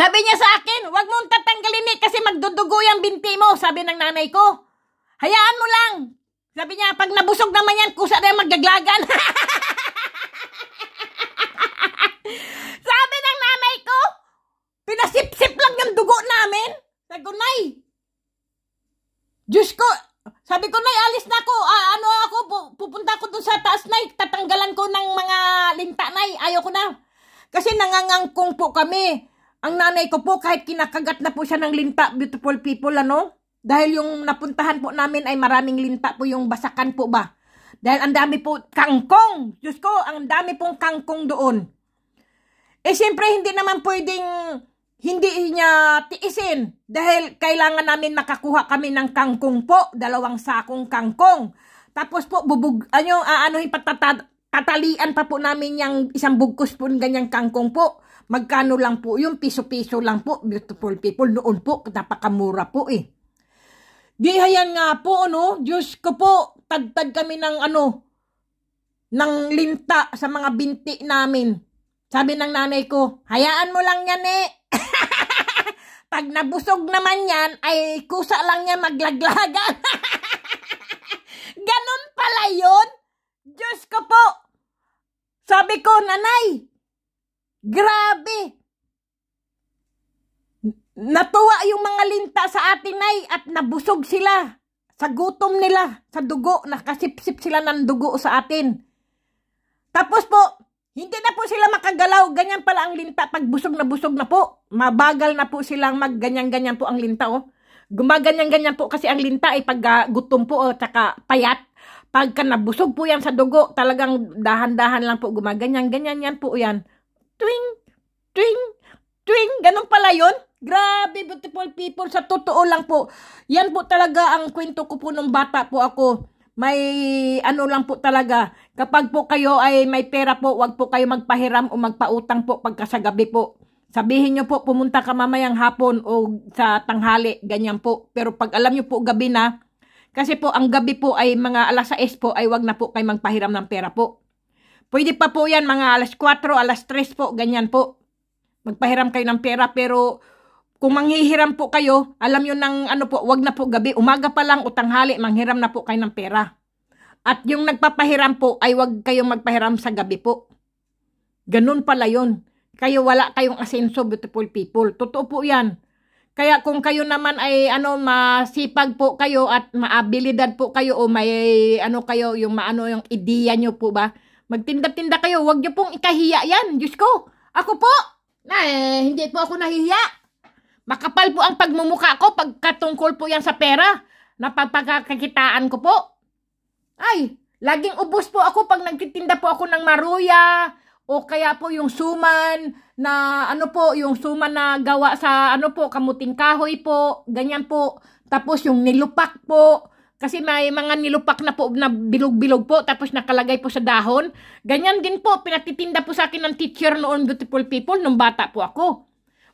Sabi niya sa akin, wag mong tatanggalin ni kasi magdudugo yung binti mo, sabi ng nanay ko. Hayaan mo lang, sabi niya, pag nabusog naman yan, kusa na yung maggaglagan. Sabi ng nanay ko, pinasipsip lang yung dugo namin. Sabi ko, Nay, Diyos ko, sabi ko, Nay, alis na ako. Ah, ano ako, pupunta ko dun sa taas, Nay. Tatanggalan ko ng mga linta, Nay. Ayoko na. Kasi nangangangkong po kami. Ang nanay ko po, kahit kinakagat na po siya ng linta, beautiful people, ano? Dahil yung napuntahan po namin ay maraming linta po yung basakan po ba. Dahil ang dami po kangkong. Diyos ko, ang dami pong kangkong doon. Eh siyempre hindi naman pwedeng hindi niya tiisin dahil kailangan namin makakuha kami ng kangkong po, dalawang sakong kangkong. Tapos po bubug ano aano patatalian pa po namin yang isang bugkos po ng ganyang kangkong po. Magkano lang po yung piso-piso lang po, beautiful people noon po, napakamura po eh. Di hayan nga po, ano? Diyos ko po, tagtag kami ng ano, ng linta sa mga binti namin. Sabi ng nanay ko, hayaan mo lang yan eh. Pag nabusog naman yan, ay kusa lang yan maglaglagan. Ganon pala yun. Diyos ko po. Sabi ko, nanay, grabe, Natuwa yung mga linta sa atin ay at nabusog sila sa gutom nila, sa dugo, nakasipsip sila ng dugo sa atin. Tapos po, hindi na po sila makagalaw. Ganyan pala ang linta. Pag busog na busog na po, mabagal na po silang mag ganyan ganyan po ang linta. Oh. Gumaganyan-ganyan po kasi ang linta ay eh, pag uh, gutom po at oh, payat. Pagka nabusog po yan sa dugo, talagang dahan-dahan lang po gumaganyan. Ganyan yan po yan. Twing, twing, twing. Ganun pala yun. Grabe, beautiful people. Sa totoo lang po, yan po talaga ang kwento ko po nung bata po ako. May ano lang po talaga, kapag po kayo ay may pera po, wag po kayo magpahiram o magpautang po pagkasagabi po. Sabihin nyo po, pumunta ka mamayang hapon o sa tanghali, ganyan po. Pero pag alam nyo po gabi na, kasi po ang gabi po ay mga alas 6 po ay wag na po kayo magpahiram ng pera po. Pwede pa po yan mga alas 4, alas 3 po, ganyan po. Magpahiram kayo ng pera pero kung manghihiram po kayo, alam yun nang ano po, wag na po gabi, umaga pa lang o tanghali, manghiram na po kayo ng pera. At yung nagpapahiram po ay wag kayong magpahiram sa gabi po. Ganun pala yun. Kayo wala kayong asenso beautiful people. Totoo po yan. Kaya kung kayo naman ay ano masipag po kayo at maabilidad po kayo o may ano kayo yung maano yung ideya nyo po ba, magtinda-tinda kayo. wag niyo pong ikahiya yan. Diyos ko. Ako po. Na, eh, hindi po ako nahihiya. Makapal po ang pagmumuka ko pagkatungkol po yan sa pera na pagpagkakitaan ko po. Ay, laging ubos po ako pag nagtitinda po ako ng maruya o kaya po yung suman na ano po, yung suman na gawa sa ano po, kamuting kahoy po, ganyan po. Tapos yung nilupak po, kasi may mga nilupak na po na bilog-bilog po tapos nakalagay po sa dahon. Ganyan din po, pinatitinda po sa akin ng teacher noon beautiful people nung bata po ako.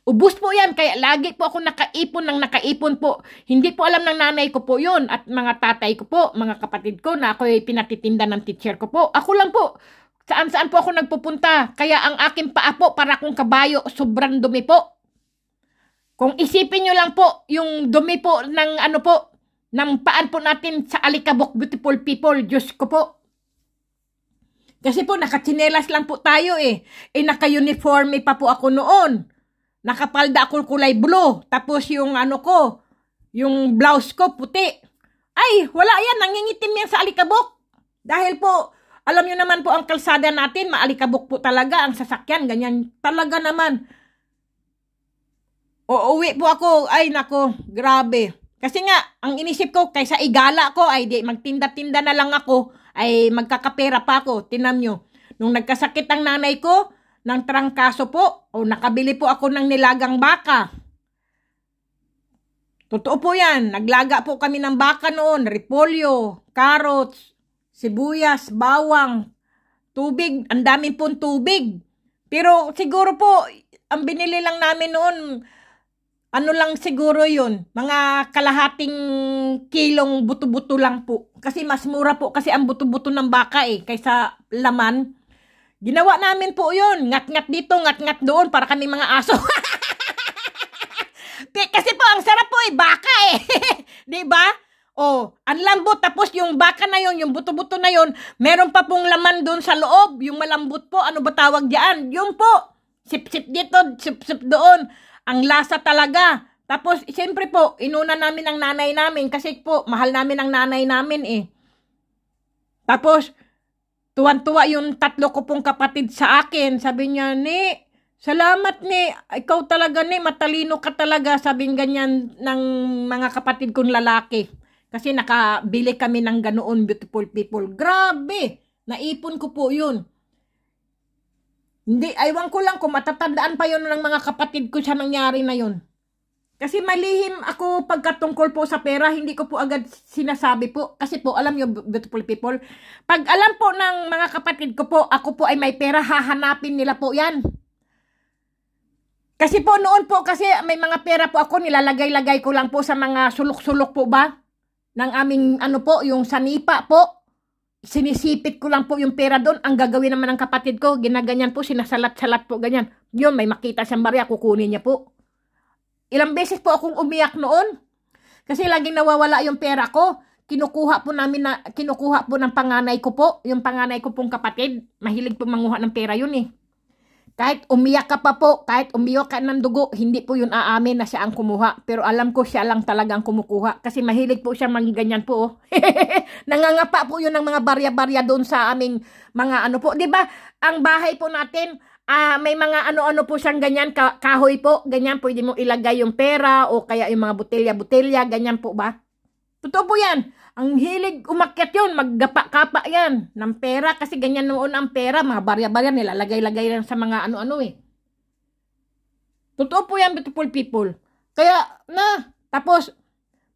Ubus po yan, kaya lagi po ako nakaipon ng nakaipon po. Hindi po alam ng nanay ko po yon at mga tatay ko po, mga kapatid ko na ako ay pinatitinda ng teacher ko po. Ako lang po, saan-saan po ako nagpupunta. Kaya ang akin paa po para kung kabayo, sobrang dumi po. Kung isipin nyo lang po, yung dumi po ng ano po, ng paan po natin sa Alikabok Beautiful People, Diyos ko po. Kasi po, nakatsinelas lang po tayo eh. Eh, naka-uniforme pa po ako noon nakapalda ako kulay blue, tapos yung ano ko, yung blouse ko puti. Ay, wala yan, nangingitim yan sa alikabok. Dahil po, alam nyo naman po ang kalsada natin, maalikabok po talaga ang sasakyan, ganyan talaga naman. O, uwi po ako, ay nako, grabe. Kasi nga, ang inisip ko, kaysa igala ko, ay di, magtinda-tinda na lang ako, ay magkakapera pa ako, tinam nyo. Nung nagkasakit ang nanay ko, ng trangkaso po o nakabili po ako ng nilagang baka. Totoo po yan. Naglaga po kami ng baka noon. Repolyo, carrots, sibuyas, bawang, tubig. Ang dami pong tubig. Pero siguro po, ang binili lang namin noon, ano lang siguro yun, mga kalahating kilong buto-buto lang po. Kasi mas mura po kasi ang buto-buto ng baka eh, kaysa laman. Ginawa namin po yun. Ngat-ngat dito, ngat-ngat doon para kami mga aso. Kasi po, ang sarap po eh, baka eh. ba? diba? Oh, ang lambot. Tapos yung baka na yon, yung buto-buto na yon, meron pa pong laman doon sa loob. Yung malambot po, ano ba tawag diyan? Yun po. Sip-sip dito, sip-sip doon. Ang lasa talaga. Tapos, siyempre po, inuna namin ang nanay namin kasi po, mahal namin ang nanay namin eh. Tapos, Tuwan-tuwa yung tatlo ko pong kapatid sa akin. Sabi niya, ni, salamat ni, ikaw talaga ni, matalino ka talaga. Sabi ganyan ng mga kapatid kong lalaki. Kasi nakabili kami ng ganoon beautiful people. Grabe! Naipon ko po yun. Hindi, aywan ko lang kung matatandaan pa yun ng mga kapatid ko sa nangyari na yun. Kasi malihim ako pagkatungkol po sa pera, hindi ko po agad sinasabi po. Kasi po, alam nyo, beautiful people, pag alam po ng mga kapatid ko po, ako po ay may pera, hahanapin nila po yan. Kasi po noon po, kasi may mga pera po ako, nilalagay-lagay ko lang po sa mga sulok-sulok po ba? Ng aming, ano po, yung sanipa po. Sinisipit ko lang po yung pera doon. Ang gagawin naman ng kapatid ko, ginaganyan po, sinasalat-salat po, ganyan. Yun, may makita siyang barya, kukunin niya po. Ilang beses po akong umiyak noon. Kasi laging nawawala yung pera ko. Kinukuha po namin na, kinukuha po ng panganay ko po. Yung panganay ko pong kapatid. Mahilig po manguha ng pera yun eh. Kahit umiyak ka pa po, kahit umiyak ka ng dugo, hindi po yun aamin na siya ang kumuha. Pero alam ko siya lang talaga ang kumukuha. Kasi mahilig po siya maging ganyan po. Oh. Nangangapa po yun ng mga barya-barya doon sa aming mga ano po. ba diba, ang bahay po natin, uh, may mga ano-ano po siyang ganyan, kahoy po, ganyan pwede mo ilagay yung pera o kaya yung mga butelya-butelya, ganyan po ba? Totoo po yan. Ang hilig umakyat yun, maggapa-kapa yan ng pera kasi ganyan noon ang pera, mga barya-barya nilalagay-lagay lang sa mga ano-ano eh. Totoo po yan, beautiful people. Kaya na, tapos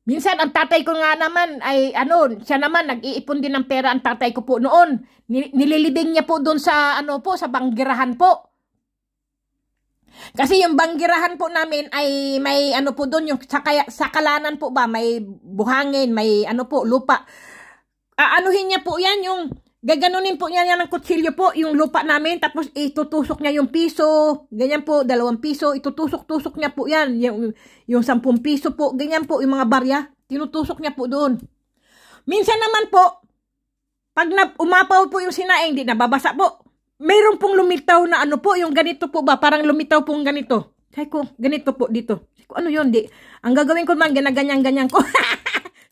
Minsan, ang tatay ko nga naman ay ano, siya naman nag-iipon din ng pera ang tatay ko po noon. Nililibing niya po doon sa ano po, sa banggirahan po. Kasi yung banggirahan po namin ay may ano po doon, yung sa, sa kalanan po ba, may buhangin, may ano po, lupa. Aanuhin niya po yan, yung Gaganunin po niya yan ng kutsilyo po, yung lupa namin, tapos itutusok niya yung piso, ganyan po, dalawang piso, itutusok-tusok niya po yan, yung, yung sampung piso po, ganyan po, yung mga barya, tinutusok niya po doon. Minsan naman po, pag na, umapaw po yung sinaing, di nababasa po. Meron pong lumitaw na ano po, yung ganito po ba, parang lumitaw pong ganito. Sabi ko, ganito po dito. Sabi ko, ano yun, di. Ang gagawin ko man, ganaganyan-ganyan ko.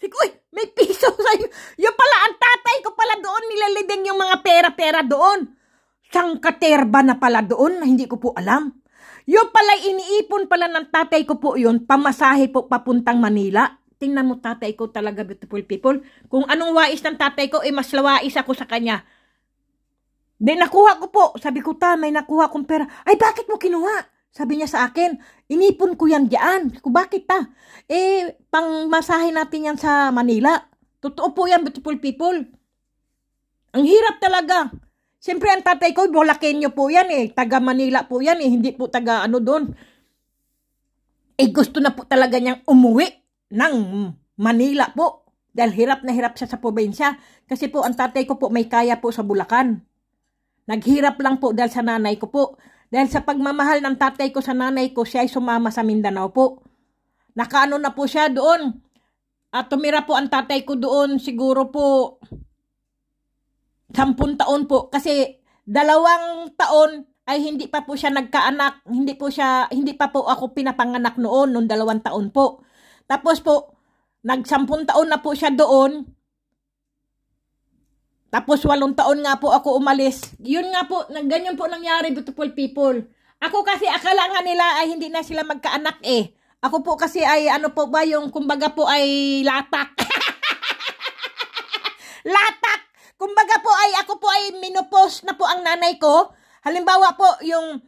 Sabi ko, uy, may piso sa'yo. Yung pala, ang tatay ko pala doon, nilalideng yung mga pera-pera doon. Sangkaterba na pala doon, hindi ko po alam. Yung pala, iniipon pala ng tatay ko po yun, pamasahe po papuntang Manila. Tingnan mo tatay ko talaga, beautiful people. Kung anong wais ng tatay ko, eh mas lawais ako sa kanya. Then nakuha ko po. Sabi ko, ta, may nakuha kong pera. Ay, bakit mo kinuha? Sabi niya sa akin, inipon ko yan diyan. Ko bakit ta? Eh, pangmasahin natin yan sa Manila. Totoo po yan, beautiful people. Ang hirap talaga. Siyempre, ang tatay ko, Bulakenyo po yan eh. Taga Manila po yan eh. Hindi po taga ano doon. Eh, gusto na po talaga niyang umuwi ng Manila po. Dahil hirap na hirap siya sa probinsya. Kasi po, ang tatay ko po may kaya po sa Bulacan. Naghirap lang po dahil sa nanay ko po. Dahil sa pagmamahal ng tatay ko sa nanay ko, siya ay sumama sa Mindanao po. Nakaano na po siya doon. At tumira po ang tatay ko doon siguro po sampun taon po. Kasi dalawang taon ay hindi pa po siya nagkaanak, hindi po siya hindi pa po ako pinapanganak noon nung dalawang taon po. Tapos po nagsampun taon na po siya doon tapos walong taon nga po ako umalis. Yun nga po, ganyan po nangyari beautiful people. Ako kasi akala nga nila ay hindi na sila magkaanak eh. Ako po kasi ay ano po ba yung kumbaga po ay latak. latak! Kumbaga po ay ako po ay minopos na po ang nanay ko. Halimbawa po yung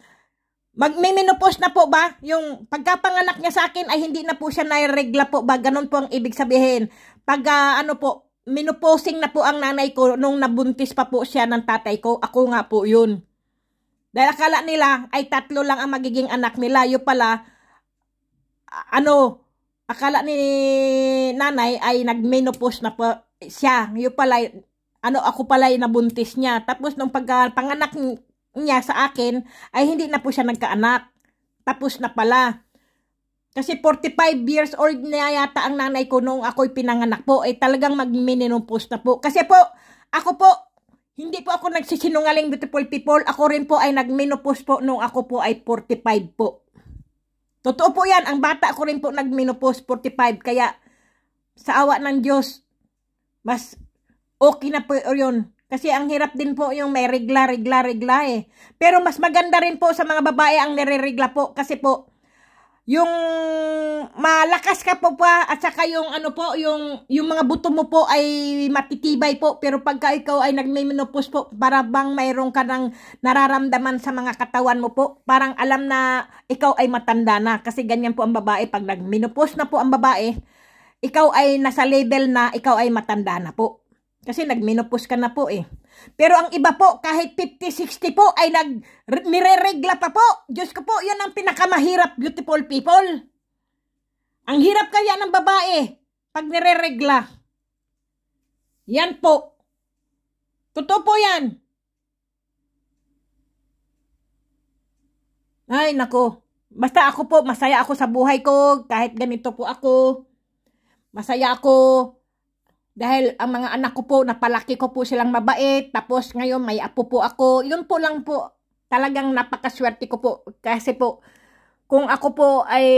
may Magmiminopos na po ba? Yung pagkapanganak niya sa akin ay hindi na po siya nairegla po ba? Ganon po ang ibig sabihin. Pag uh, ano po, minuposing na po ang nanay ko nung nabuntis pa po siya ng tatay ko. Ako nga po yun. Dahil akala nila ay tatlo lang ang magiging anak nila. Yung pala, ano, akala ni nanay ay nagmenopause na po siya. Yung pala, ano, ako pala ay nabuntis niya. Tapos nung pag, panganak niya sa akin, ay hindi na po siya nagkaanak. Tapos na pala. Kasi 45 years old na yata ang nanay ko noong ako'y pinanganak po. Eh talagang magmininumpos na po. Kasi po, ako po, hindi po ako nagsisinungaling beautiful people. Ako rin po ay nagminupos po nung ako po ay 45 po. Totoo po yan. Ang bata ko rin po nagminupos 45. Kaya sa awa ng Diyos, mas okay na po yun. Kasi ang hirap din po yung may regla, regla, regla eh. Pero mas maganda rin po sa mga babae ang nireregla po. Kasi po, yung malakas ka po po at saka yung ano po yung yung mga buto mo po ay matitibay po pero pagka ikaw ay nagmenopause po para bang mayroon ka ng nararamdaman sa mga katawan mo po parang alam na ikaw ay matanda na kasi ganyan po ang babae pag nagmenopause na po ang babae ikaw ay nasa level na ikaw ay matanda na po kasi nagminopause ka na po eh. Pero ang iba po, kahit 50-60 po, ay nag nireregla pa po. Diyos ko po, yan ang pinakamahirap, beautiful people. Ang hirap kaya ng babae pag nireregla. Yan po. Totoo po yan. Ay, nako. Basta ako po, masaya ako sa buhay ko. Kahit ganito po ako. Masaya ako dahil ang mga anak ko po, napalaki ko po silang mabait. Tapos ngayon may apo po ako. Yun po lang po. Talagang napakaswerte ko po. Kasi po, kung ako po ay,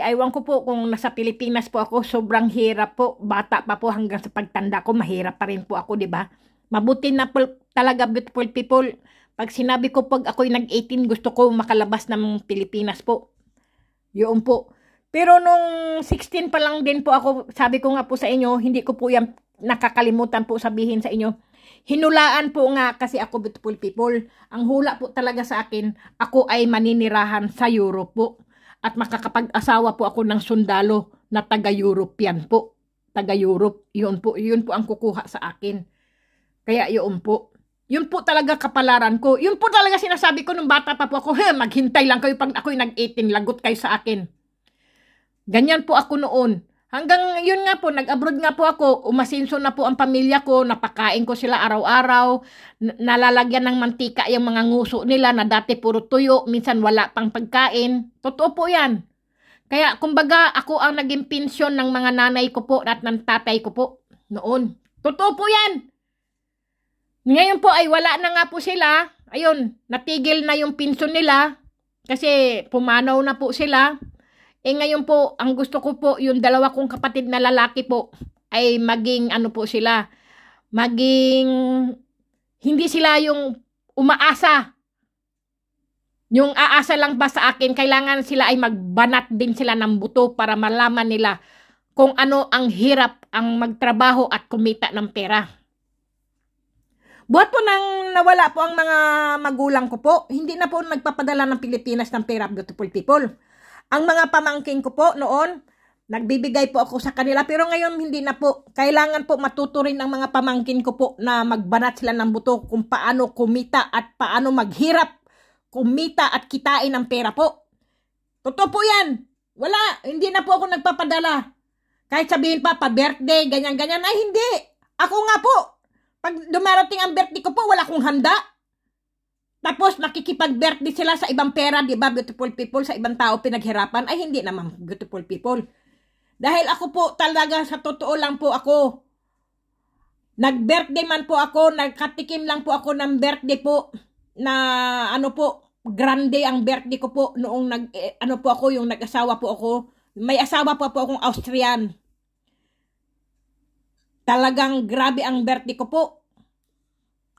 aywan ko po kung nasa Pilipinas po ako, sobrang hirap po. Bata pa po hanggang sa pagtanda ko, mahirap pa rin po ako, di ba? Mabuti na po talaga beautiful people. Pag sinabi ko pag ako'y nag-18, gusto ko makalabas ng Pilipinas po. Yun po. Pero nung 16 pa lang din po ako, sabi ko nga po sa inyo, hindi ko po yan nakakalimutan po sabihin sa inyo. Hinulaan po nga kasi ako beautiful people. Ang hula po talaga sa akin, ako ay maninirahan sa Europe po. At makakapag-asawa po ako ng sundalo na taga-European po. Taga-Europe, yun po, yun po ang kukuha sa akin. Kaya yun po. Yun po talaga kapalaran ko. Yun po talaga sinasabi ko nung bata pa po ako, maghintay lang kayo pag ako'y nag-18, lagot kayo sa akin. Ganyan po ako noon. Hanggang yun nga po, nag-abroad nga po ako, umasinso na po ang pamilya ko, napakain ko sila araw-araw, nalalagyan ng mantika yung mga nguso nila na dati puro tuyo, minsan wala pang pagkain. Totoo po yan. Kaya kumbaga ako ang naging pensyon ng mga nanay ko po at ng tatay ko po noon. Totoo po yan. Ngayon po ay wala na nga po sila. Ayun, natigil na yung pensyon nila kasi pumanaw na po sila. Eh ngayon po, ang gusto ko po, yung dalawa kong kapatid na lalaki po, ay maging ano po sila, maging hindi sila yung umaasa. Yung aasa lang ba sa akin, kailangan sila ay magbanat din sila ng buto para malaman nila kung ano ang hirap ang magtrabaho at kumita ng pera. Buhat po nang nawala po ang mga magulang ko po, hindi na po nagpapadala ng Pilipinas ng pera beautiful people. Ang mga pamangkin ko po noon, nagbibigay po ako sa kanila pero ngayon hindi na po. Kailangan po matuto rin ang mga pamangkin ko po na magbanat sila ng buto kung paano kumita at paano maghirap kumita at kitain ng pera po. Totoo po yan. Wala, hindi na po ako nagpapadala. Kahit sabihin pa, pa birthday, ganyan-ganyan, ay hindi. Ako nga po, pag dumarating ang birthday ko po, wala kong handa. Tapos makikipag-birthday sila sa ibang pera, di ba? Beautiful people, sa ibang tao pinaghirapan. Ay, hindi naman beautiful people. Dahil ako po talaga, sa totoo lang po ako, nag-birthday man po ako, nagkatikim lang po ako ng birthday po, na ano po, grande ang birthday ko po noong nag, eh, ano po ako, yung nag-asawa po ako. May asawa po po akong Austrian. Talagang grabe ang birthday ko po.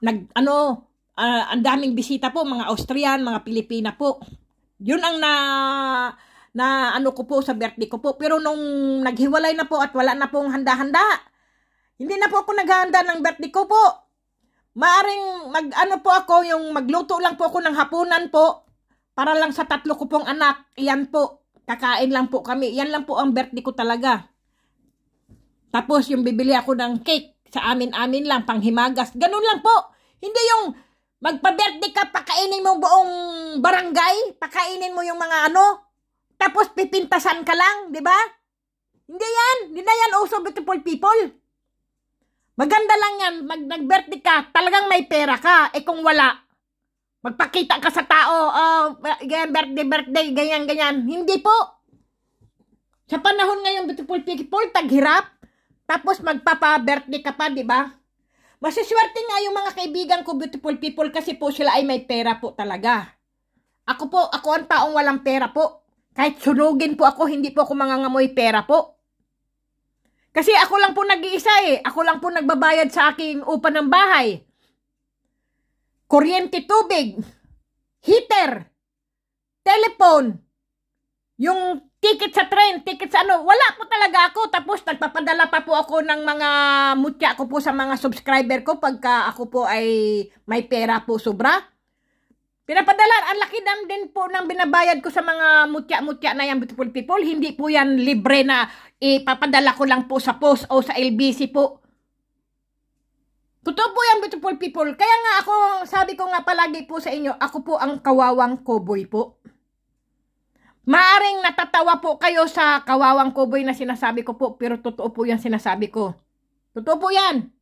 Nag, ano, uh, ang daming bisita po, mga Austrian, mga Pilipina po. Yun ang na na ano ko po sa birthday ko po. Pero nung naghiwalay na po at wala na pong handa-handa, hindi na po ako naghahanda ng birthday ko po. Maaring mag ano po ako, yung magluto lang po ako ng hapunan po para lang sa tatlo ko pong anak. Yan po, kakain lang po kami. Yan lang po ang birthday ko talaga. Tapos yung bibili ako ng cake sa amin-amin lang, panghimagas. Ganun lang po. Hindi yung Magpa-birthday ka, pakainin mo buong barangay, pakainin mo yung mga ano, tapos pipintasan ka lang, di ba? Hindi yan, hindi na yan also beautiful people. Maganda lang yan, mag nag-birthday ka, talagang may pera ka, eh kung wala, magpakita ka sa tao, oh, ganyan, birthday, birthday, ganyan, ganyan. Hindi po. Sa panahon ngayon, beautiful people, taghirap, tapos magpapa-birthday ka pa, di ba? Masiswerte nga yung mga kaibigan ko, beautiful people, kasi po sila ay may pera po talaga. Ako po, ako ang taong walang pera po. Kahit sunugin po ako, hindi po ako mangangamoy pera po. Kasi ako lang po nag-iisa eh. Ako lang po nagbabayad sa aking upa ng bahay. Kuryente tubig. Heater. Telephone. Yung ticket sa train, ticket sa ano, wala po talaga ako. Tapos nagpapadala pa po ako ng mga mutya ko po sa mga subscriber ko pagka ako po ay may pera po sobra. Pinapadala, ang laki nam din po ng binabayad ko sa mga mutya-mutya na yan, beautiful people. Hindi po yan libre na ipapadala ko lang po sa post o sa LBC po. Totoo po yan, beautiful people. Kaya nga ako, sabi ko nga palagi po sa inyo, ako po ang kawawang cowboy po. Maaring natatawa po kayo sa kawawang kuboy na sinasabi ko po, pero totoo po yan sinasabi ko. Totoo po yan.